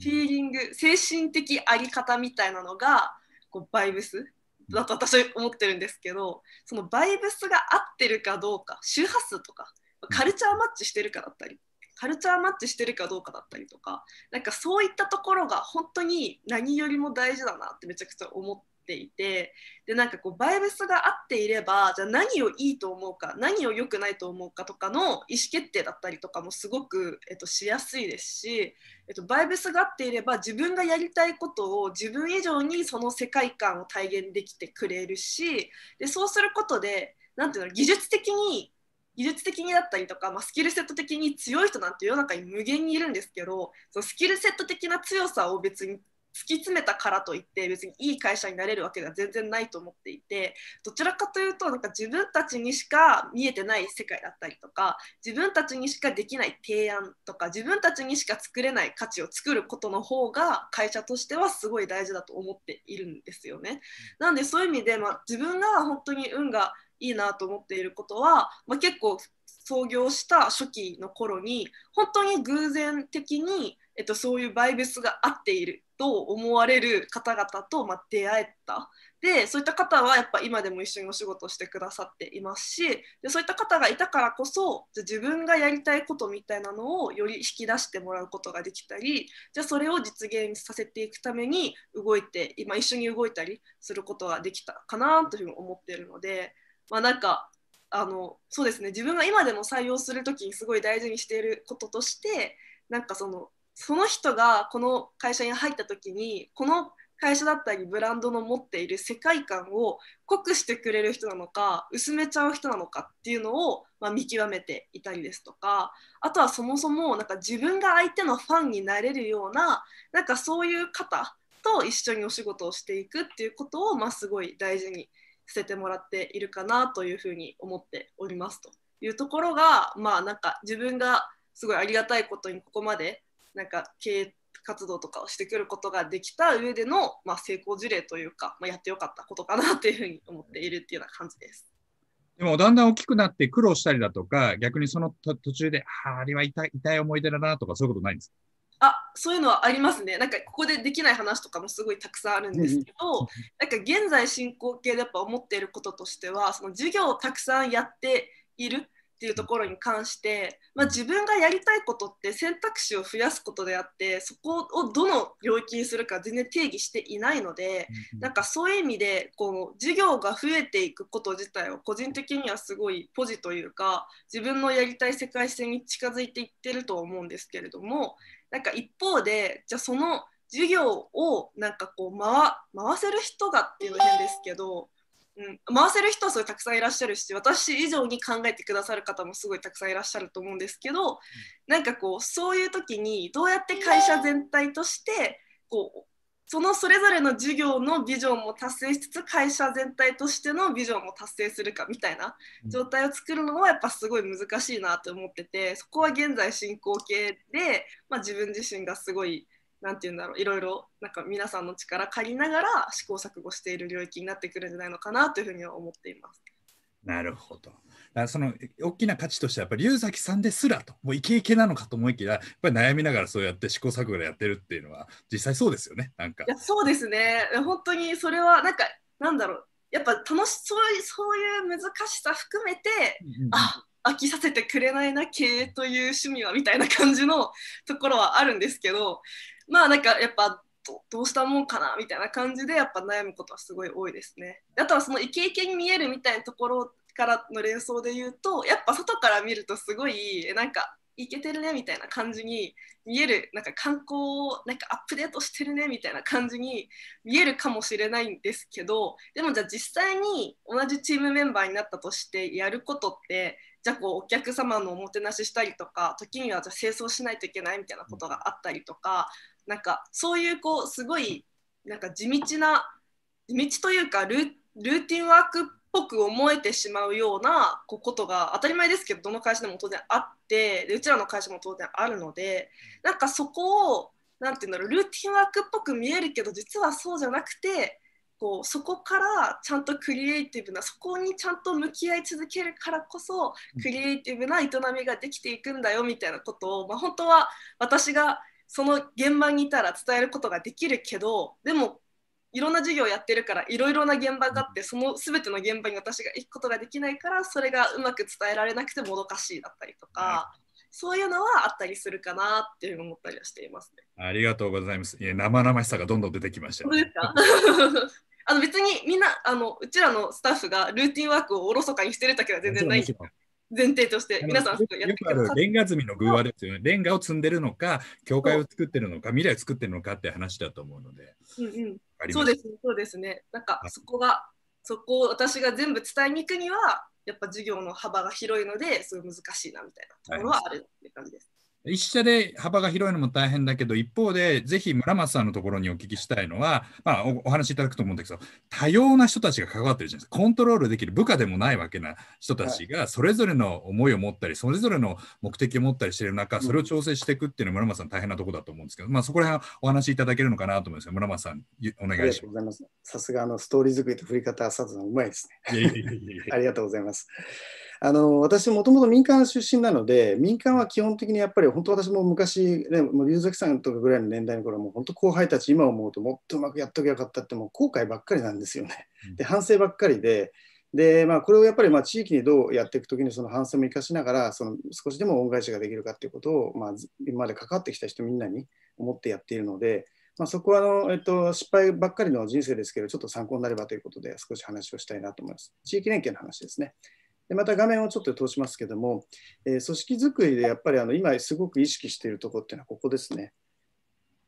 ィーリング精神的あり方みたいなのがこうバイブスだと私は思ってるんですけどそのバイブスが合ってるかどうか周波数とかカルチャーマッチしてるかだったりカルチャーマッチしてるかどうかだったりとかなんかそういったところが本当に何よりも大事だなってめちゃくちゃ思って。いてでなんかこうバイブスが合っていればじゃあ何をいいと思うか何を良くないと思うかとかの意思決定だったりとかもすごく、えっと、しやすいですし、えっと、バイブスが合っていれば自分がやりたいことを自分以上にその世界観を体現できてくれるしでそうすることで何て言うの技術的に技術的にだったりとか、まあ、スキルセット的に強い人なんて世の中に無限にいるんですけどそのスキルセット的な強さを別に突き詰めたからといって別にいい会社になれるわけが全然ないと思っていてどちらかというとなんか自分たちにしか見えてない世界だったりとか自分たちにしかできない提案とか自分たちにしか作れない価値を作ることの方が会社としてはすごい大事だと思っているんですよね。なんでそういう意味で、まあ、自分が本当に運がいいなと思っていることは、まあ、結構創業した初期の頃に本当に偶然的に、えっと、そういうバイブスが合っていると思われる方々と、まあ、出会えた。でそういった方はやっぱ今でも一緒にお仕事してくださっていますしでそういった方がいたからこそじゃ自分がやりたいことみたいなのをより引き出してもらうことができたりじゃそれを実現させていくために動いて今一緒に動いたりすることができたかなというふうに思っているのでまあなんかあのそうですね自分が今でも採用する時にすごい大事にしていることとしてなんかそのその人がこの会社に入った時にこの会社だったりブランドの持っている世界観を濃くしてくれる人なのか薄めちゃう人なのかっていうのを、まあ、見極めていたりですとかあとはそもそもなんか自分が相手のファンになれるようななんかそういう方と一緒にお仕事をしていくっていうことを、まあ、すごい大事に捨てもらっているかなというふうに思っておりますというところがまあなんか自分がすごいありがたいことにここまでなんか経営活動とかをしてくることができた上での、まあ、成功事例というか、まあ、やってよかったことかなというふうに思っているっていうような感じです。でもだんだん大きくなって苦労したりだとか逆にその途中であああれは痛い痛い思い出だなとかそういうことないんですかあそういうのはありますねなんかここでできない話とかもすごいたくさんあるんですけど、うん、なんか現在進行形でやっぱ思っていることとしてはその授業をたくさんやっているっていうところに関して、まあ、自分がやりたいことって選択肢を増やすことであってそこをどの領域にするか全然定義していないので、うん、なんかそういう意味でこう授業が増えていくこと自体は個人的にはすごいポジというか自分のやりたい世界線に近づいていってると思うんですけれどもなんか一方でじゃあその授業をなんかこう回回せる人がっていうの変ですけど、うん、回せる人はすごいたくさんいらっしゃるし私以上に考えてくださる方もすごいたくさんいらっしゃると思うんですけど、うん、なんかこうそういう時にどうやって会社全体としてこうそのそれぞれの事業のビジョンも達成しつつ会社全体としてのビジョンも達成するかみたいな状態を作るのはやっぱすごい難しいなと思っててそこは現在進行形で、まあ、自分自身がすごい何て言うんだろういろいろなんか皆さんの力借りながら試行錯誤している領域になってくるんじゃないのかなというふうには思っています。なるほどその大きな価値としてはやっぱり龍崎さんですらともうイケイケなのかと思いきややっぱり悩みながらそうやって試行錯誤でやってるっていうのは実際そうですよねなんかそうですね本当にそれはなんかなんだろうやっぱ楽しそうそういう難しさ含めて、うんうん、あ飽きさせてくれないな経営という趣味はみたいな感じのところはあるんですけどまあなんかやっぱどうしたもんかなみたいな感じでやっぱ悩むことはすごい多いですね。あとはそのイケイケに見えるみたいなところからの連想で言うとやっぱ外から見るとすごいなんかいけてるねみたいな感じに見えるなんか観光をなんかアップデートしてるねみたいな感じに見えるかもしれないんですけどでもじゃあ実際に同じチームメンバーになったとしてやることってじゃあこうお客様のおもてなししたりとか時にはじゃあ清掃しないといけないみたいなことがあったりとかなんかそういうこうすごいなんか地道な地道というかルーティンワークっぽく思えてしまうようなことが当たり前ですけどどの会社でも当然あってでうちらの会社も当然あるのでなんかそこをんていうんだろうルーティンワークっぽく見えるけど実はそうじゃなくてこうそこからちゃんとクリエイティブなそこにちゃんと向き合い続けるからこそクリエイティブな営みができていくんだよみたいなことを、まあ、本当は私がその現場にいたら伝えることができるけどでもいろんな授業をやってるからいろいろな現場があってその全ての現場に私が行くことができないからそれがうまく伝えられなくてもどかしいだったりとか。そういうのはあったりするかなっていうふうに思ったりはしていますね。ありがとうございます。いや生々しさがどんどん出てきました、ね、(laughs) あの別にみんなあのうちらのスタッフがルーティンワークをおろそかにしてるだけは全然ないんですよ。前提として皆さんよくあるレンガ積みの偶話ですよね。レンガを積んでるのか、教会を作ってるのか、未来を作ってるのかって話だと思うので。うんうん、そうですねそうですね。なんかそこが、そこを私が全部伝えに行くには、やっぱ授業の幅が広いので、すごい難しいなみたいなところはあるって感じです。一社で幅が広いのも大変だけど、一方で、ぜひ村松さんのところにお聞きしたいのは、まあお、お話いただくと思うんだけど、多様な人たちが関わってるじゃないですか、コントロールできる部下でもないわけな人たちが、それぞれの思いを持ったり、それぞれの目的を持ったりしてる中、それを調整していくっていうのは、村松さん、大変なところだと思うんですけど、まあ、そこら辺お話いただけるのかなと思います村松さん、お願いします。さすがのストーリー作りと振り方、さん、うまいですね。ありがとうございます。あの私、もともと民間出身なので、民間は基本的にやっぱり本当、私も昔、ね、もう龍崎さんとかぐらいの年代の頃も、本当、後輩たち、今思うともっとうまくやっときゃよかったって、もう後悔ばっかりなんですよね。で、反省ばっかりで、で、まあ、これをやっぱりまあ地域にどうやっていくときに、その反省も生かしながら、その少しでも恩返しができるかっていうことを、まあ、今まで関わってきた人みんなに思ってやっているので、まあ、そこはあの、えっと、失敗ばっかりの人生ですけど、ちょっと参考になればということで、少し話をしたいなと思います。地域連携の話ですね。でまた画面をちょっと通しますけども、えー、組織づくりでやっぱりあの今すごく意識しているところっていうのはここですね。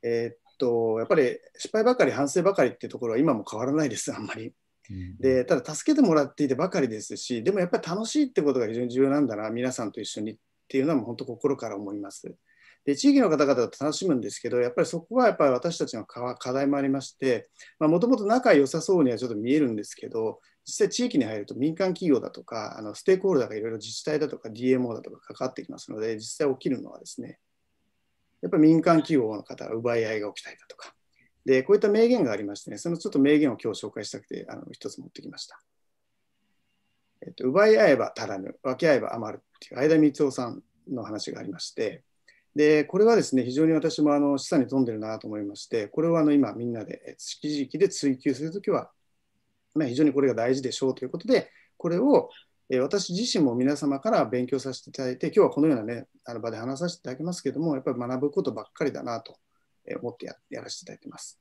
えー、っとやっぱり失敗ばかり反省ばかりっていうところは今も変わらないですあんまり。でただ助けてもらっていてばかりですしでもやっぱり楽しいってことが非常に重要なんだな皆さんと一緒にっていうのはもう本当心から思います。で地域の方々が楽しむんですけどやっぱりそこはやっぱり私たちの課題もありましてもともと仲良さそうにはちょっと見えるんですけど実際地域に入ると民間企業だとかあのステークホルダーがいろいろ自治体だとか DMO だとか関わってきますので実際起きるのはですねやっぱり民間企業の方は奪い合いが起きたりだとかでこういった名言がありましてねそのちょっと名言を今日紹介したくてあの一つ持ってきました。えっと、奪い合えば足らぬ、分け合えば余るっていう相田光夫さんの話がありまして、で、これはですね、非常に私もあの示唆に富んでるなと思いまして、これをあの今みんなで、式時期で追求するときは、まあ、非常にこれが大事でしょうということで、これを私自身も皆様から勉強させていただいて、今日はこのような、ね、あの場で話させていただきますけども、やっぱり学ぶことばっかりだなと思ってやらせていただいてます。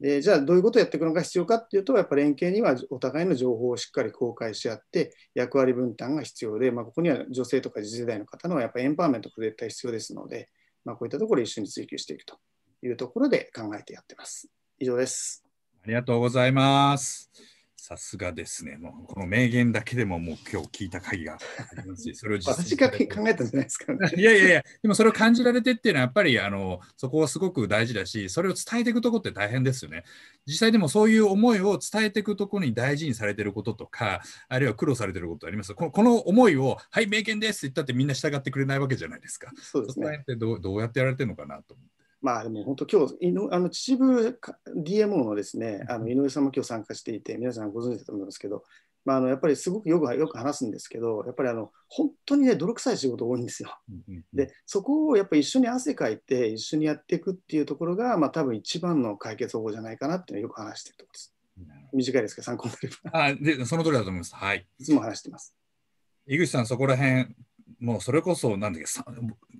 でじゃあどういうことをやっていくのが必要かっていうとやっぱ連携にはお互いの情報をしっかり公開し合って役割分担が必要で、まあ、ここには女性とか次世代の方のやっぱエンパワーメントが絶対必要ですので、まあ、こういったところを一緒に追求していくというところで考えてやってます。以上です。ありがとうございます。さすがですね。もうこの名言だけでももう今日聞いたりがありますし、(laughs) それを実私が考えたんじゃないですか、ね、(laughs) いやいやいや、でもそれを感じられてっていうのはやっぱりあのそこはすごく大事だし、それを伝えていくとこって大変ですよね。実際でもそういう思いを伝えていくとこに大事にされてることとか、あるいは苦労されてることありますこのこの思いを、はい、名言ですって言ったってみんな従ってくれないわけじゃないですか。そうですね。どうどうやってやられてるのかなと思って。まあでも本当今日、あの秩父 DMO のですね、あの井上さんも今日参加していて、皆さんご存知だと思いますけど、まあ、あのやっぱりすごくよくよく話すんですけど、やっぱりあの本当にね、泥臭い仕事多いんですよ。で、そこをやっぱり一緒に汗かいて、一緒にやっていくっていうところが、まあ多分一番の解決方法じゃないかなっていうのをよく話してるところです。短いですけど、参考になれば。あでその通りだと思います。はい。いつも話してます。井口さん、そこら辺、もうそれこそ、なんだっけ、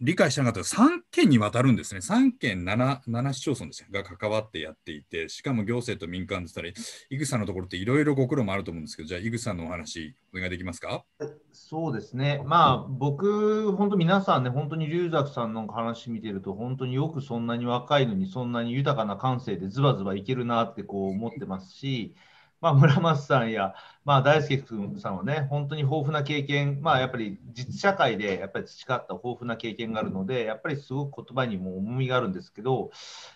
理解しなかったけど、3県にわたるんですね、3県 7, 7市町村ですが関わってやっていて、しかも行政と民間でしたり、井草のところっていろいろご苦労もあると思うんですけど、じゃあ、井んのお話、お願いできますか。そうですね、まあ、僕、本当、皆さんね、本当に龍作さんの話見てると、本当によくそんなに若いのに、そんなに豊かな感性でずばずばいけるなってこう思ってますし。まあ、村松さんや、まあ、大輔君さんはね、本当に豊富な経験、まあ、やっぱり実社会でやっぱり培った豊富な経験があるので、やっぱりすごく言葉にも重みがあるんですけど、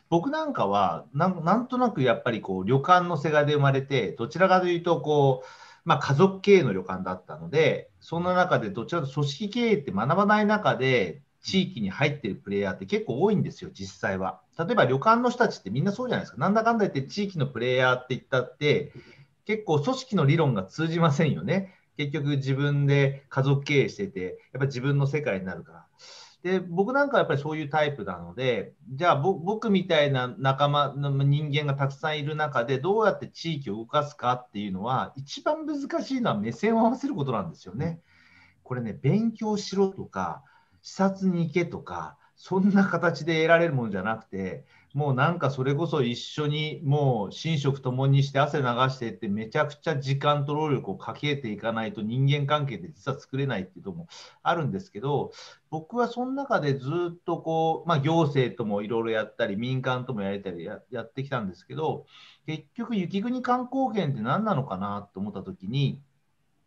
僕なんかはな、なんとなくやっぱりこう旅館の世代で生まれて、どちらかというとこう、まあ、家族経営の旅館だったので、そんな中でどちらかと組織経営って学ばない中で、地域に入ってるプレイヤーって結構多いんですよ、実際は。例えば旅館の人たちってみんなそうじゃないですか。なんだかんだ言って地域のプレイヤーって言ったって、結構組織の理論が通じませんよね。結局自分で家族経営してて、やっぱ自分の世界になるから。で僕なんかはやっぱりそういうタイプなのでじゃあ僕みたいな仲間の人間がたくさんいる中でどうやって地域を動かすかっていうのは一番難しいのは目線を合わせることなんですよね。これね勉強しろとか視察に行けとか、そんな形で得られるもんじゃなくて、もうなんかそれこそ一緒にもう寝食ともにして汗流してってめちゃくちゃ時間と労力をかけていかないと人間関係って実は作れないっていうのもあるんですけど僕はその中でずっとこう、まあ、行政ともいろいろやったり民間ともやれたりややってきたんですけど結局雪国観光圏って何なのかなと思った時に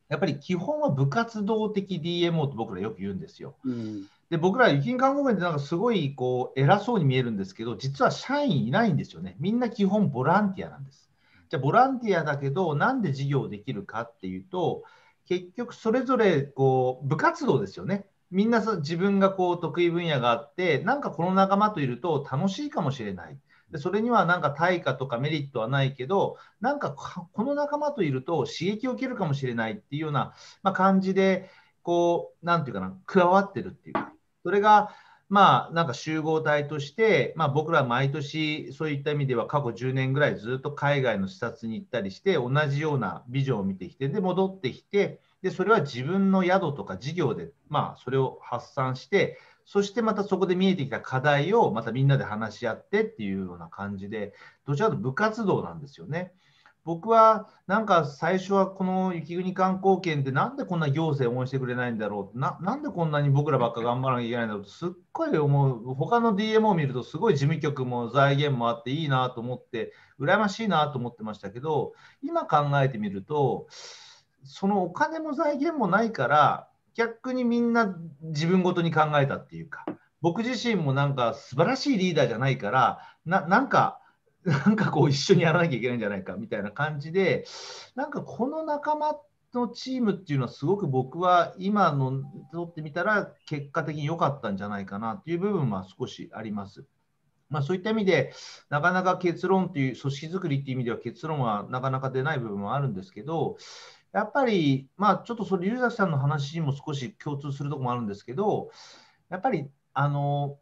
やっぱり基本は部活動的 DMO と僕らよく言うんですよ。うん、で僕ら、雪観光弁ってなんかすごいこう偉そうに見えるんですけど、実は社員いないんですよね。みんな基本ボランティアなんです。じゃあボランティアだけど、なんで事業できるかっていうと、結局それぞれこう部活動ですよね。みんな自分がこう得意分野があって、なんかこの仲間といると楽しいかもしれない。でそれにはなんか対価とかメリットはないけど、なんかこの仲間といると刺激を受けるかもしれないっていうような、まあ、感じで、こう、なんていうかな、加わってるっていうか、それが、まあ、なんか集合体として、まあ、僕ら毎年そういった意味では過去10年ぐらいずっと海外の視察に行ったりして同じようなビジョンを見てきてで戻ってきてでそれは自分の宿とか事業で、まあ、それを発散してそしてまたそこで見えてきた課題をまたみんなで話し合ってっていうような感じで、どちらかと部活動なんですよね。僕はなんか最初はこの雪国観光圏ってなんでこんな行政応援してくれないんだろうななんでこんなに僕らばっか頑張らなきゃいけないんだろうとすっごい思う他の d m を見るとすごい事務局も財源もあっていいなと思って羨ましいなと思ってましたけど今考えてみるとそのお金も財源もないから逆にみんな自分ごとに考えたっていうか僕自身もなんか素晴らしいリーダーじゃないからななんかなんかこう一緒にやらなきゃいけないんじゃないかみたいな感じでなんかこの仲間のチームっていうのはすごく僕は今のとってみたら結果的に良かったんじゃないかなっていう部分は少しあります。まあ、そういった意味で、なかなか結論という、組織づくりっていう意味では結論はなかなか出ない部分もあるんですけど、やっぱり、まあ、ちょっとそれ、龍崎さんの話にも少し共通するとこもあるんですけど、やっぱり、あの、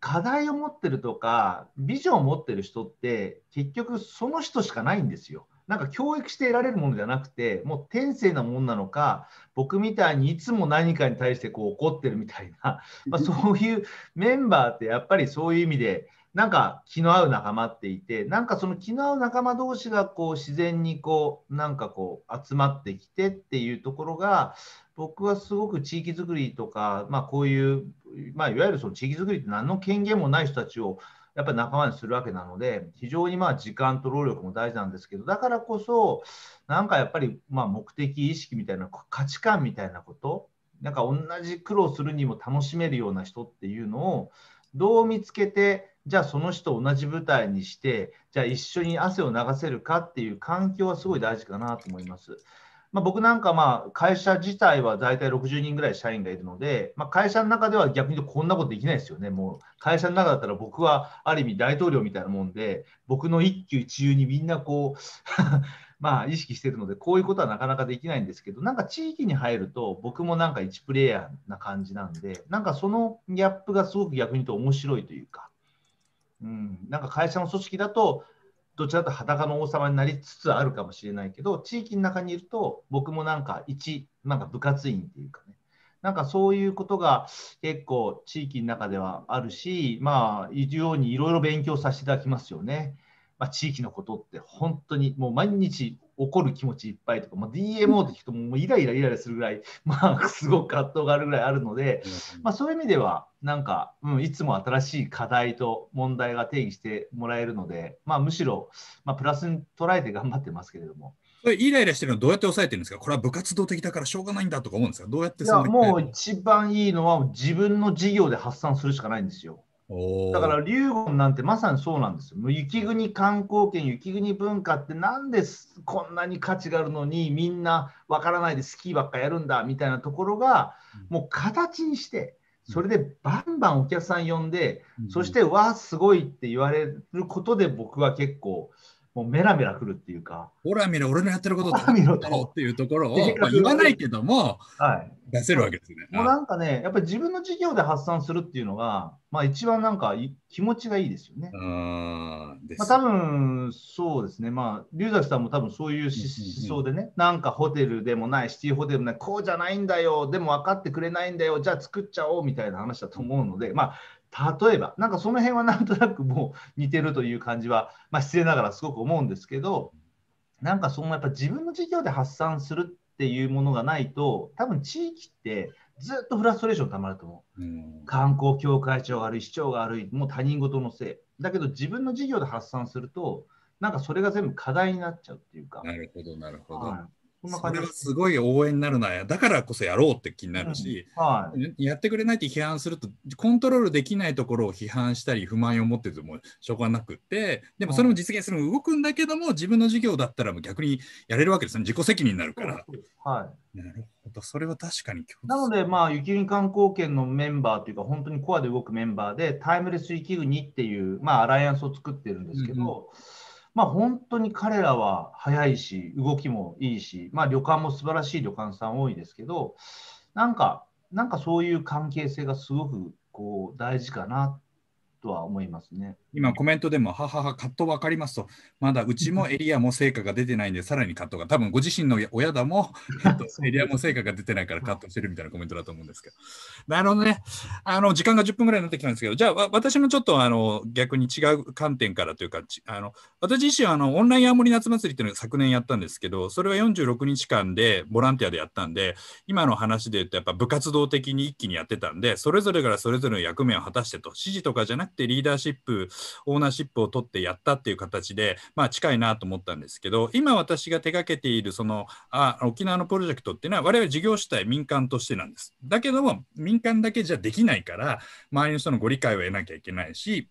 課題を持ってるとか、ビジョンを持ってる人って、結局その人しかないんですよ。なんか教育して得られるものじゃなくて、もう天性なもんなのか、僕みたいにいつも何かに対してこう怒ってるみたいな、まあ、そういうメンバーってやっぱりそういう意味で、なんか気の合う仲間っていて、なんかその気の合う仲間同士がこう自然にこう、なんかこう集まってきてっていうところが、僕はすごく地域づくりとか、まあこういう、まあいわゆるその地域づくりって何の権限もない人たちをやっぱり仲間にするわけなので、非常にまあ時間と労力も大事なんですけど、だからこそ、なんかやっぱりまあ目的意識みたいな価値観みたいなこと、なんか同じ苦労するにも楽しめるような人っていうのを、どう見つけてじゃあその人を同じ舞台にしてじゃあ一緒に汗を流せるかっていう環境はすごい大事かなと思います。まあ、僕なんかまあ会社自体は大体60人ぐらい社員がいるので、まあ、会社の中では逆に言うとこんなことできないですよね。もう会社の中だったら僕はある意味大統領みたいなもんで僕の一級一遊にみんなこうまあ、意識してるので、こういうことはなかなかできないんですけど、なんか地域に入ると、僕もなんか1プレイヤーな感じなんで、なんかそのギャップがすごく逆に言うと面白いというか、うん、なんか会社の組織だと、どちらかと裸の王様になりつつあるかもしれないけど、地域の中にいると、僕もなんか一、なんか部活員っていうかね、なんかそういうことが結構地域の中ではあるし、まあ、いるようにいろいろ勉強させていただきますよね。まあ、地域のことって本当にもう毎日怒る気持ちいっぱいとか、まあ、DMO って聞くともうイライライライラするぐらい、(laughs) まあ、すごく葛藤があるぐらいあるので、まあ、そういう意味ではなんか、うん、いつも新しい課題と問題が定義してもらえるので、まあ、むしろ、まあ、プラスに捉えて頑張ってますけれども。イライラしてるのどうやって抑えてるんですかこれは部活動的だからしょうがないんだとか思うんですかどうやっていやもう一番いいのは自分の事業で発散するしかないんですよ。だから龍門なんてまさにそうなんですよ。雪国観光圏、雪国文化って何ででこんなに価値があるのにみんなわからないでスキーばっかやるんだみたいなところがもう形にして、それでバンバンお客さん呼んで、うん、そしてわあすごいって言われることで僕は結構もうメラメラくるっていうか。ほら見ろ、俺のやってることだろっていうところを、まあ、言わないけども、はい、出せるわけですね。もうなんかね、やっぱり自分の事業で発散するっていうのが、まあ一番なんか気持ちがいいですよね。あまあ多分そうですね、まあ龍崎さんも多分そういう思想でね、うんうんうん、なんかホテルでもない、シティホテルもない、こうじゃないんだよ、でも分かってくれないんだよ、じゃあ作っちゃおうみたいな話だと思うので、まあ例えば、なんかその辺はなんとなくもう似てるという感じは、まあ、失礼ながらすごく思うんですけど、なんかそのやっぱ自分の事業で発散するっていうものがないと、多分地域ってずっとフラストレーションたまると思う。う観光協会長が悪い、市長が悪い、もう他人事のせい。だけど自分の事業で発散すると、なんかそれが全部課題になっちゃうっていうか。なるほど、なるほど。はいそんな感じ。すごい応援になるな、だからこそやろうって気になるし、うん、はい、やってくれないって批判すると、コントロールできないところを批判したり、不満を持っててもしょうがなくって、でもそれも実現するの動くんだけども、自分の事業だったら逆にやれるわけですね、自己責任になるから。はい、なるほど、それは確かに。なので、まあ、雪国観光圏のメンバーというか、本当にコアで動くメンバーで、タイムレス雪国っていう、まあ、アライアンスを作ってるんですけど、うんうんまあ、本当に彼らは速いし、動きもいいし、まあ、旅館も素晴らしい旅館さん多いですけど、なんか、なんかそういう関係性がすごくこう大事かなとは思いますね。今コメントでも、ははは、カット分かりますと、まだうちもエリアも成果が出てないんで、さらにカットが、多分ご自身の親だも、(laughs) えっと、エリアも成果が出てないからカットしてるみたいなコメントだと思うんですけど。なるほどね。あの、時間が10分ぐらいになってきたんですけど、じゃあ、私のちょっとあの逆に違う観点からというか、あの私自身はあのオンライン青森夏祭りっていうのを昨年やったんですけど、それは46日間でボランティアでやったんで、今の話で言うと、やっぱ部活動的に一気にやってたんで、それぞれからそれぞれの役目を果たしてと、指示とかじゃなくてリーダーシップオーナーシップを取ってやったっていう形で、まあ、近いなと思ったんですけど今私が手がけているそのあ沖縄のプロジェクトっていうのは我々事業主体民間としてなんです。だけども民間だけじゃできないから周りの人のご理解を得なきゃいけないし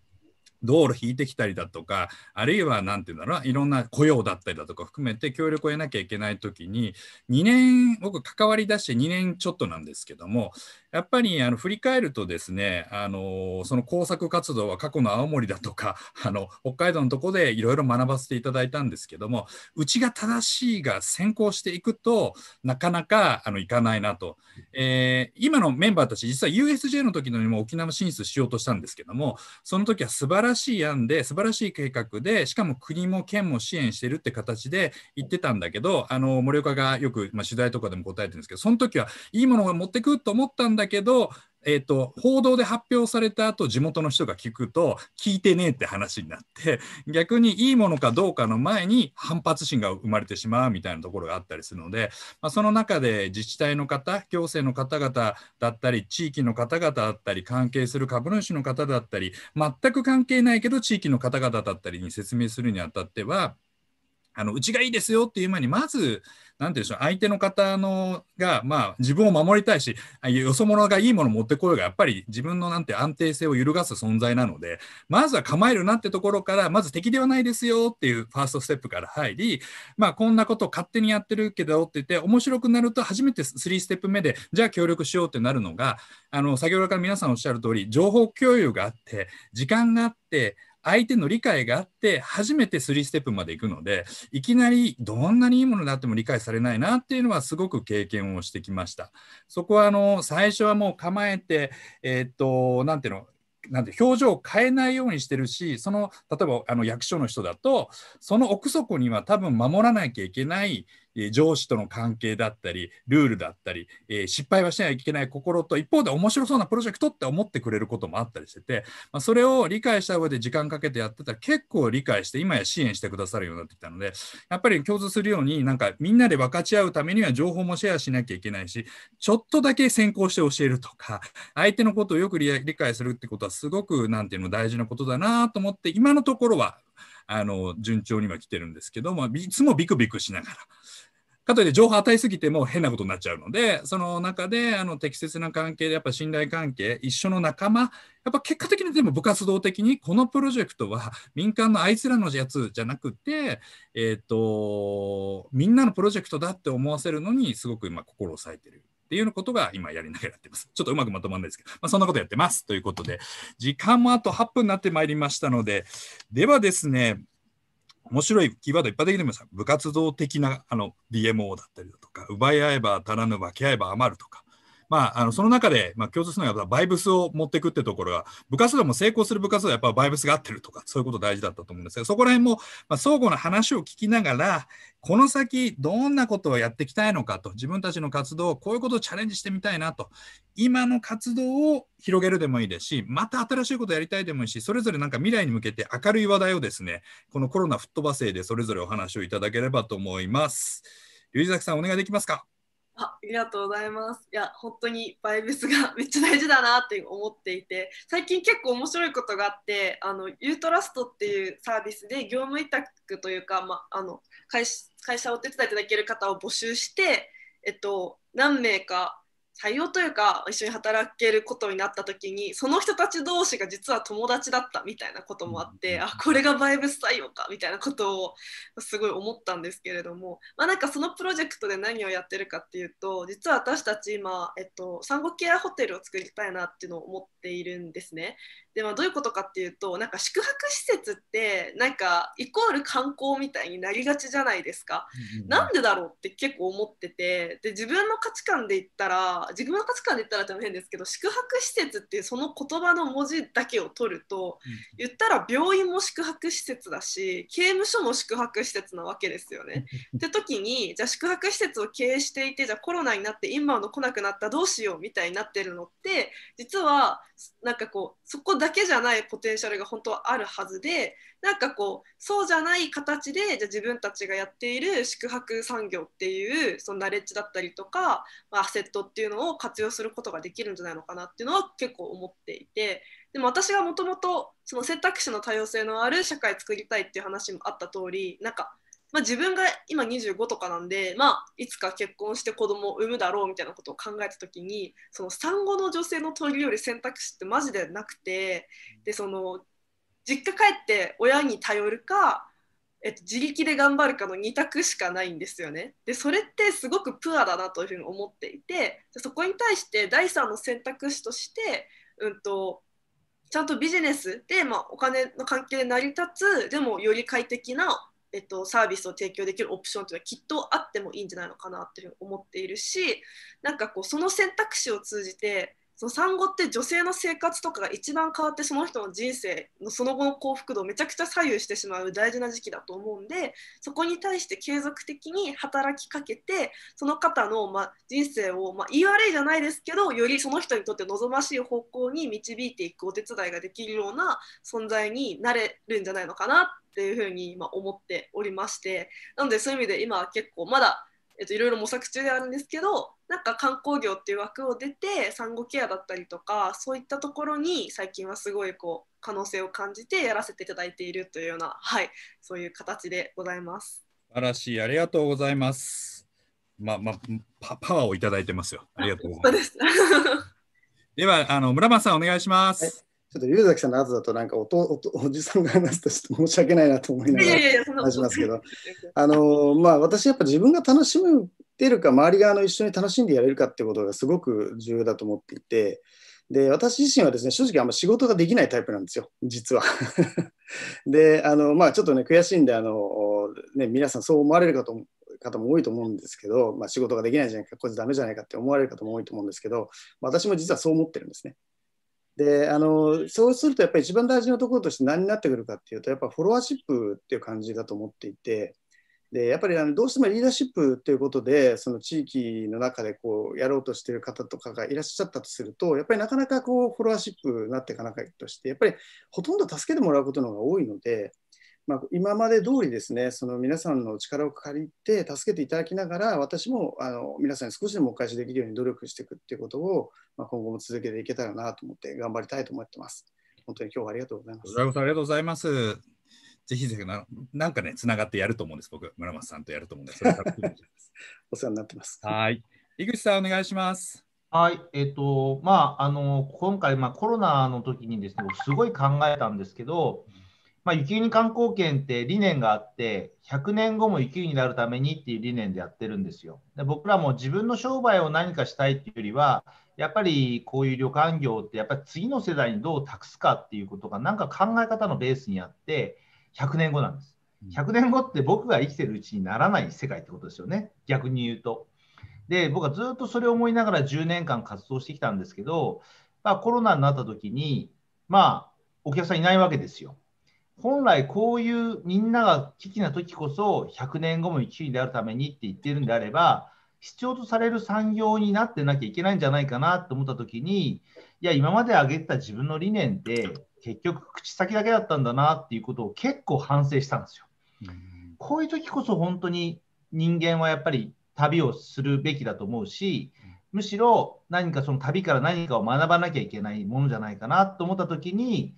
道路引いてきたりだとかあるいは何て言うんだろういろんな雇用だったりだとか含めて協力を得なきゃいけない時に2年僕関わりだして2年ちょっとなんですけどもやっぱりあの振り返るとですねあのその工作活動は過去の青森だとか (laughs) あの北海道のとこでいろいろ学ばせていただいたんですけどもうちが正しいが先行していくとなかなかあのいかないなと、えー、今のメンバーたち実は USJ の時のにも沖縄進出しようとしたんですけどもその時は素晴ららしい案で素晴らしい計画でしかも国も県も支援してるって形で言ってたんだけどあの森岡がよく、まあ、取材とかでも答えてるんですけどその時はいいものを持ってくと思ったんだけどえーと、と報道で発表された後地元の人が聞くと聞いてねえって話になって逆にいいものかどうかの前に反発心が生まれてしまうみたいなところがあったりするので、まあ、その中で自治体の方行政の方々だったり地域の方々だったり関係する株主の方だったり全く関係ないけど地域の方々だったりに説明するにあたってはあのうちがいいですよっていう前にまず何て言うんでしょう相手の方のが、まあ、自分を守りたいしよそ者がいいもの持ってこようがやっぱり自分のなんて安定性を揺るがす存在なのでまずは構えるなってところからまず敵ではないですよっていうファーストステップから入り、まあ、こんなこと勝手にやってるけどって言って面白くなると初めて3ステップ目でじゃあ協力しようってなるのがあの先ほどから皆さんおっしゃる通り情報共有があって時間があって相手の理解があって初めて3ステップまで行くのでいきなりどんなにいいものであっても理解されないなっていうのはすごく経験をしてきました。そこはあの最初はもう構えて、えー、っと何ていうのなんて表情を変えないようにしてるしその例えばあの役所の人だとその奥底には多分守らなきゃいけないえ上司との関係だったり、ルールだったり、え失敗はしなきゃいけない心と、一方で面白そうなプロジェクトって思ってくれることもあったりしてて、まあ、それを理解した上で時間かけてやってたら、結構理解して、今や支援してくださるようになってきたので、やっぱり共通するように、なんかみんなで分かち合うためには情報もシェアしなきゃいけないし、ちょっとだけ先行して教えるとか、相手のことをよく理解するってことは、すごく、なんていうの、大事なことだなと思って、今のところは、あの順調には来てるんですけど、まあ、いつもビクビクしながら。かといって情報与えすぎても変なことになっちゃうので、その中であの適切な関係で、やっぱ信頼関係、一緒の仲間、やっぱ結果的にでも部活動的に、このプロジェクトは民間のあいつらのやつじゃなくて、えっ、ー、と、みんなのプロジェクトだって思わせるのに、すごく今心を割いてるっていうことが今やりながらやってます。ちょっとうまくまとまらないですけど、まあ、そんなことやってます。ということで、時間もあと8分になってまいりましたので、ではですね、面白いキーワードいっぱいできてまた。部活動的なあの DMO だったりだとか、奪い合えば足らぬ、分け合えば余るとか、まあ、あのその中で、まあ、共通するのがバイブスを持っていくってところが部活動も成功する部活動はやっぱバイブスが合ってるとかそういうこと大事だったと思うんですがそこら辺も、まあ、相互の話を聞きながらこの先どんなことをやっていきたいのかと自分たちの活動こういうことをチャレンジしてみたいなと今の活動を広げるでもいいですしまた新しいことやりたいでもいいしそれぞれなんか未来に向けて明るい話題をですねこのコロナ吹っ飛ばせでそれぞれお話をいただければと思います。龍崎さんお願いできますかあありがとうございます。いや、本当にバイブスが (laughs) めっちゃ大事だなって思っていて、最近結構面白いことがあって、あの、ユートラストっていうサービスで業務委託というか、ま、あの会、会社をお手伝いいただける方を募集して、えっと、何名か採用というか一緒に働けることになった時にその人たち同士が実は友達だったみたいなこともあってあこれがバイブス採用かみたいなことをすごい思ったんですけれども、まあ、なんかそのプロジェクトで何をやってるかっていうと実は私たち今、えっと、産後ケアホテルを作りたいなっていうのを思っているんですね。でまあ、どういうことかっていうとなんか宿泊施設ってなんかイコール観光みたいになりがちじゃないですか、うなんでだろうって結構思っててで自分の価値観で言ったら自分の価値観で言ったら大変ですけど宿泊施設っていうその言葉の文字だけを取ると、言ったら病院も宿泊施設だし刑務所も宿泊施設なわけですよね。(laughs) って時にじゃあ宿泊施設を経営していてじゃあコロナになってインバウンド来なくなったどうしようみたいになってるのって実はなんかこうそこだけじゃないポテンシャルが本当はあるはずでなんかこうそうじゃない形でじゃ自分たちがやっている宿泊産業っていうそのナレッジだったりとか、まあ、アセットっていうのを活用することができるんじゃないのかなっていうのは結構思っていてでも私がもともとその選択肢の多様性のある社会作りたいっていう話もあった通りなんかまあ、自分が今25とかなんで、まあ、いつか結婚して子供を産むだろうみたいなことを考えた時にその産後の女性の問いより選択肢ってマジでなくてでその実家帰って親に頼るか、えっと、自力で頑張るかの2択しかないんですよね。でそれってすごくプアだなというふうに思っていてそこに対して第3の選択肢として、うんと、ちゃんとビジネスで、まあ、お金の関係で成り立つでもより快適なえっと、サービスを提供できるオプションっていうのはきっとあってもいいんじゃないのかなっていうふうに思っているしなんかこうその選択肢を通じてその産後って女性の生活とかが一番変わってその人の人生のその後の幸福度をめちゃくちゃ左右してしまう大事な時期だと思うんでそこに対して継続的に働きかけてその方のま人生をま言い悪いじゃないですけどよりその人にとって望ましい方向に導いていくお手伝いができるような存在になれるんじゃないのかなっていうふうに今思っておりましてなのでそういう意味で今は結構まだ、えっと、いろいろ模索中であるんですけどなんか観光業っていう枠を出て産後ケアだったりとかそういったところに最近はすごいこう可能性を感じてやらせていただいているというようなはいそういう形でございます。素晴らしいありがとうございます。まあまあパパワーをいただいてますよ。ありがとうございます。で (laughs) ではあの村松さんお願いします。はいちょっと龍崎さんの後だとなんかおおおじさんが話すとちょっと申し訳ないなと思いながら話しますけど、(laughs) あのまあ私やっぱ自分が楽しむてるか周り側の一緒に楽しんでやれるかってことがすごく重要だと思っていてで私自身はですね正直あんま仕事ができないタイプなんですよ実は (laughs) であのまあちょっとね悔しいんであの、ね、皆さんそう思われるかと方も多いと思うんですけど、まあ、仕事ができないじゃないかこいつダメじゃないかって思われる方も多いと思うんですけど私も実はそう思ってるんですね。であのそうするとやっぱり一番大事なところとして何になってくるかっていうとやっぱフォロワーシップっていう感じだと思っていてでやっぱりあのどうしてもリーダーシップということでその地域の中でこうやろうとしてる方とかがいらっしゃったとするとやっぱりなかなかこうフォロワーシップになっていかなきゃとしてやっぱりほとんど助けてもらうことの方が多いのでまあ、今まで通りですねその皆さんの力を借りて助けていただきながら私もあの皆さんに少しでもお返しできるように努力していくっていうことを、まあ、今後も続けていけたらなと思って頑張りたいと思ってます。本当に今日はありがとうございます。ありがとうございます。ぜひぜひな、なんかね、つながってやると思うんです、僕、村松さんとやると思うんです。(laughs) お世話になってます。はい。井口さん、お願いします。はい、えっ、ー、と、まあ、あの、今回、まあ、コロナの時にですね、すごい考えたんですけど、うんまあ、雪国観光圏って理念があって、100年後も雪になるためにっていう理念でやってるんですよ。で僕らも自分の商売を何かしたいっていうよりは、やっぱりこういう旅館業って、やっぱり次の世代にどう託すかっていうことが、なんか考え方のベースにあって、100年後なんです。100年後って僕が生きてるうちにならない世界ってことですよね、逆に言うと。で、僕はずっとそれを思いながら10年間活動してきたんですけど、まあ、コロナになった時に、まあ、お客さんいないわけですよ。本来こういうみんなが危機な時こそ100年後も生きるであるためにって言ってるんであれば必要とされる産業になってなきゃいけないんじゃないかなと思った時にいや今まで挙げてた自分の理念って結局口先だけだったんだなっていうことを結構反省したんですよ。こういう時こそ本当に人間はやっぱり旅をするべきだと思うし、うむしろ何かその旅から何かを学ばなきゃいけないものじゃないかなと思った時に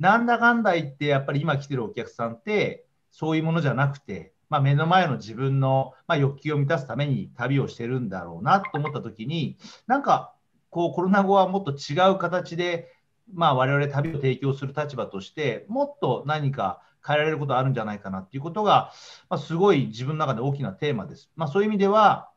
なんだかんだ言ってやっぱり今来てるお客さんってそういうものじゃなくて、まあ、目の前の自分の、ま欲求を満たすために旅をしてるんだろうなと思った時になんかこうコロナ後はもっと違う形で、まあ、我々旅を提供する立場としてもっと何か変えられることあるんじゃないかなっていうことが、まあ、すごい自分の中で大きなテーマです。まあ、そういう意味では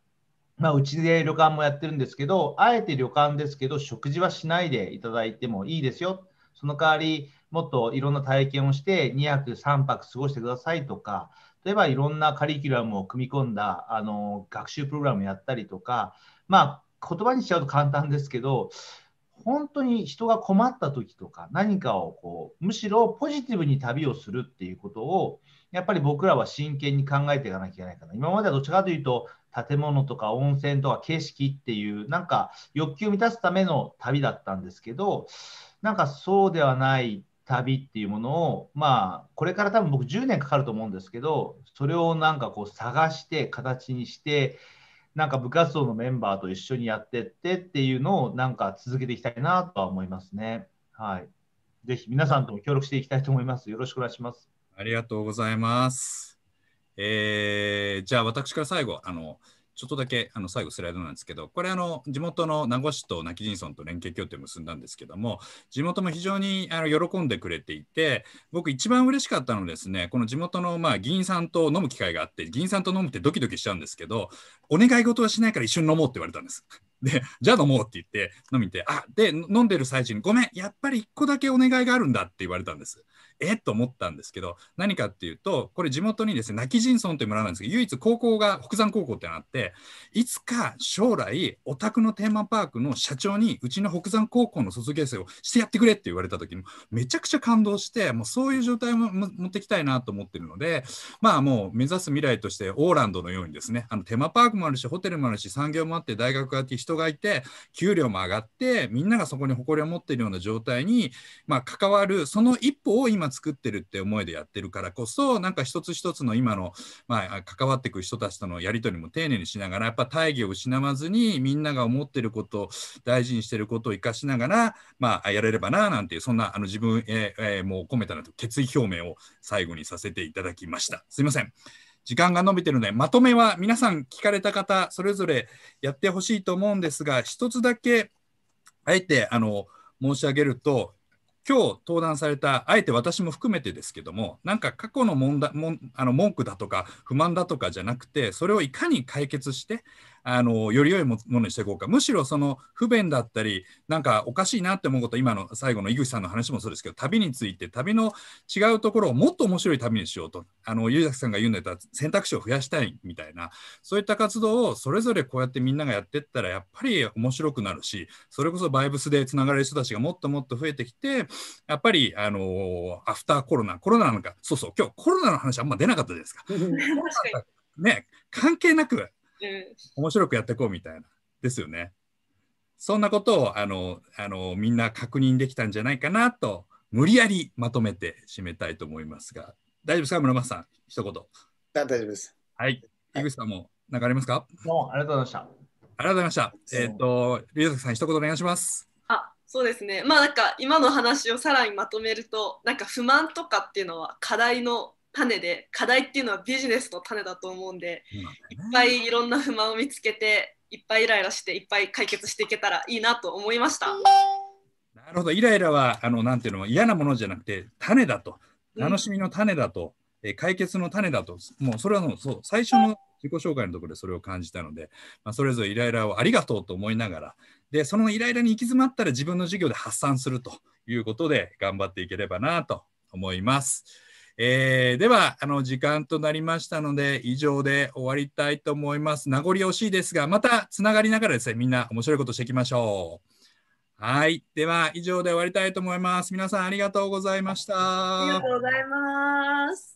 まあ、うちで旅館もやってるんですけど、あえて旅館ですけど、食事はしないでいただいてもいいですよ。その代わり、もっといろんな体験をして、2泊、3泊過ごしてくださいとか、例えばいろんなカリキュラムを組み込んだあの学習プログラムやったりとか、まあ、言葉にしちゃうと簡単ですけど、本当に人が困った時とか何かをこうむしろポジティブに旅をするっていうことをやっぱり僕らは真剣に考えていかなきゃいけないかな今まではどっちかというと建物とか温泉とか景色っていうなんか欲求を満たすための旅だったんですけどなんかそうではない旅っていうものをまあこれから多分僕10年かかると思うんですけどそれをなんかこう探して形にしてなんか部活動のメンバーと一緒にやってってっていうのをなんか続けていきたいなとは思いますね。はい。是非皆さんとも協力していきたいと思います。よろしくお願いします。ありがとうございます。えー、じゃあ私から最後、あの、ちょっとだけあの最後スライドなんですけど、これあの地元の名護市と泣き人村と連携協定を結んだんですけども、地元も非常にあの喜んでくれていて、僕一番嬉しかったのはですね、この地元のまあ議員さんと飲む機会があって、議員さんと飲むってドキドキしちゃうんですけど、お願い事はしないから一緒に飲もうって言われたんです。(laughs) で、じゃあ飲もうって言って飲みて、あ、で、飲んでる最中に、ごめん、やっぱり1個だけお願いがあるんだって言われたんです。えっと思ったんですけど、何かっていうと、これ地元にですね、泣き人村という村なんですけど、唯一高校が北山高校ってのあって、いつか将来、お宅のテーマパークの社長に、うちの北山高校の卒業生をしてやってくれって言われた時に、めちゃくちゃ感動して、もうそういう状態も持ってきたいなと思ってるので、まあもう目指す未来として、オーランドのようにですね、あのテーマパークもあるし、ホテルもあるし、産業もあって、大学があって、人がいて、給料も上がって、みんながそこに誇りを持っているような状態に、まあ関わる、その一歩を今、作ってるって思いでやってるからこそなんか一つ一つの今の、まあ、関わってく人たちとのやり取りも丁寧にしながらやっぱ大義を失わずにみんなが思ってること大事にしてることを生かしながら、まあ、やれればななんていうそんなあの自分ええー、もう込めたなと決意表明を最後にさせていただきました。すいません。時間が延びてるので、まとめは皆さん聞かれた方、それぞれやってほしいと思うんですが、一つだけ、あえてあの申し上げると、今日登壇された、あえて私も含めてですけども、なんか過去の問題もあの文句だとか不満だとかじゃなくて、それをいかに解決して、あのより良いものにしていこうかむしろその不便だったりなんかおかしいなって思うこと今の最後の井口さんの話もそうですけど旅について旅の違うところをもっと面白い旅にしようとあの優作さんが言うんだったら選択肢を増やしたいみたいなそういった活動をそれぞれこうやってみんながやってったらやっぱり面白くなるしそれこそバイブスでつながれる人たちがもっともっと増えてきてやっぱりあのアフターコロナコロナなんかそうそう今日コロナの話あんま出なかったですか。ね、関係なくうん、面白くやっていこうみたいなですよね。そんなことをあのあのみんな確認できたんじゃないかなと無理やりまとめて締めたいと思いますが大丈夫ですか村松さん一言。大丈夫です。はい。井口さんも何かありますかもうありがとうございました。ありがとうございました。えっ、ー、と、龍崎さん、一言お願いします。あそうですね。まあなんか今の話をさらにまとめると、なんか不満とかっていうのは課題の種で課題っていうのはビジネスの種だと思うんで、いっぱいいろんな不満を見つけていっぱいイライラしていっぱい解決していけたらいいなと思いました。なるほどイライラはあのなんていうの嫌なものじゃなくて種だと楽しみの種だと、うん、解決の種だともうそれはもうそう最初の自己紹介のところでそれを感じたので、まあ、それぞれイライラをありがとうと思いながらでそのイライラに行き詰まったら自分の授業で発散するということで頑張っていければなと思います。えー、では、あの、時間となりましたので、以上で終わりたいと思います。名残惜しいですが、またつながりながらですね、みんな面白いことしていきましょう。はい。では、以上で終わりたいと思います。皆さんありがとうございました。ありがとうございます。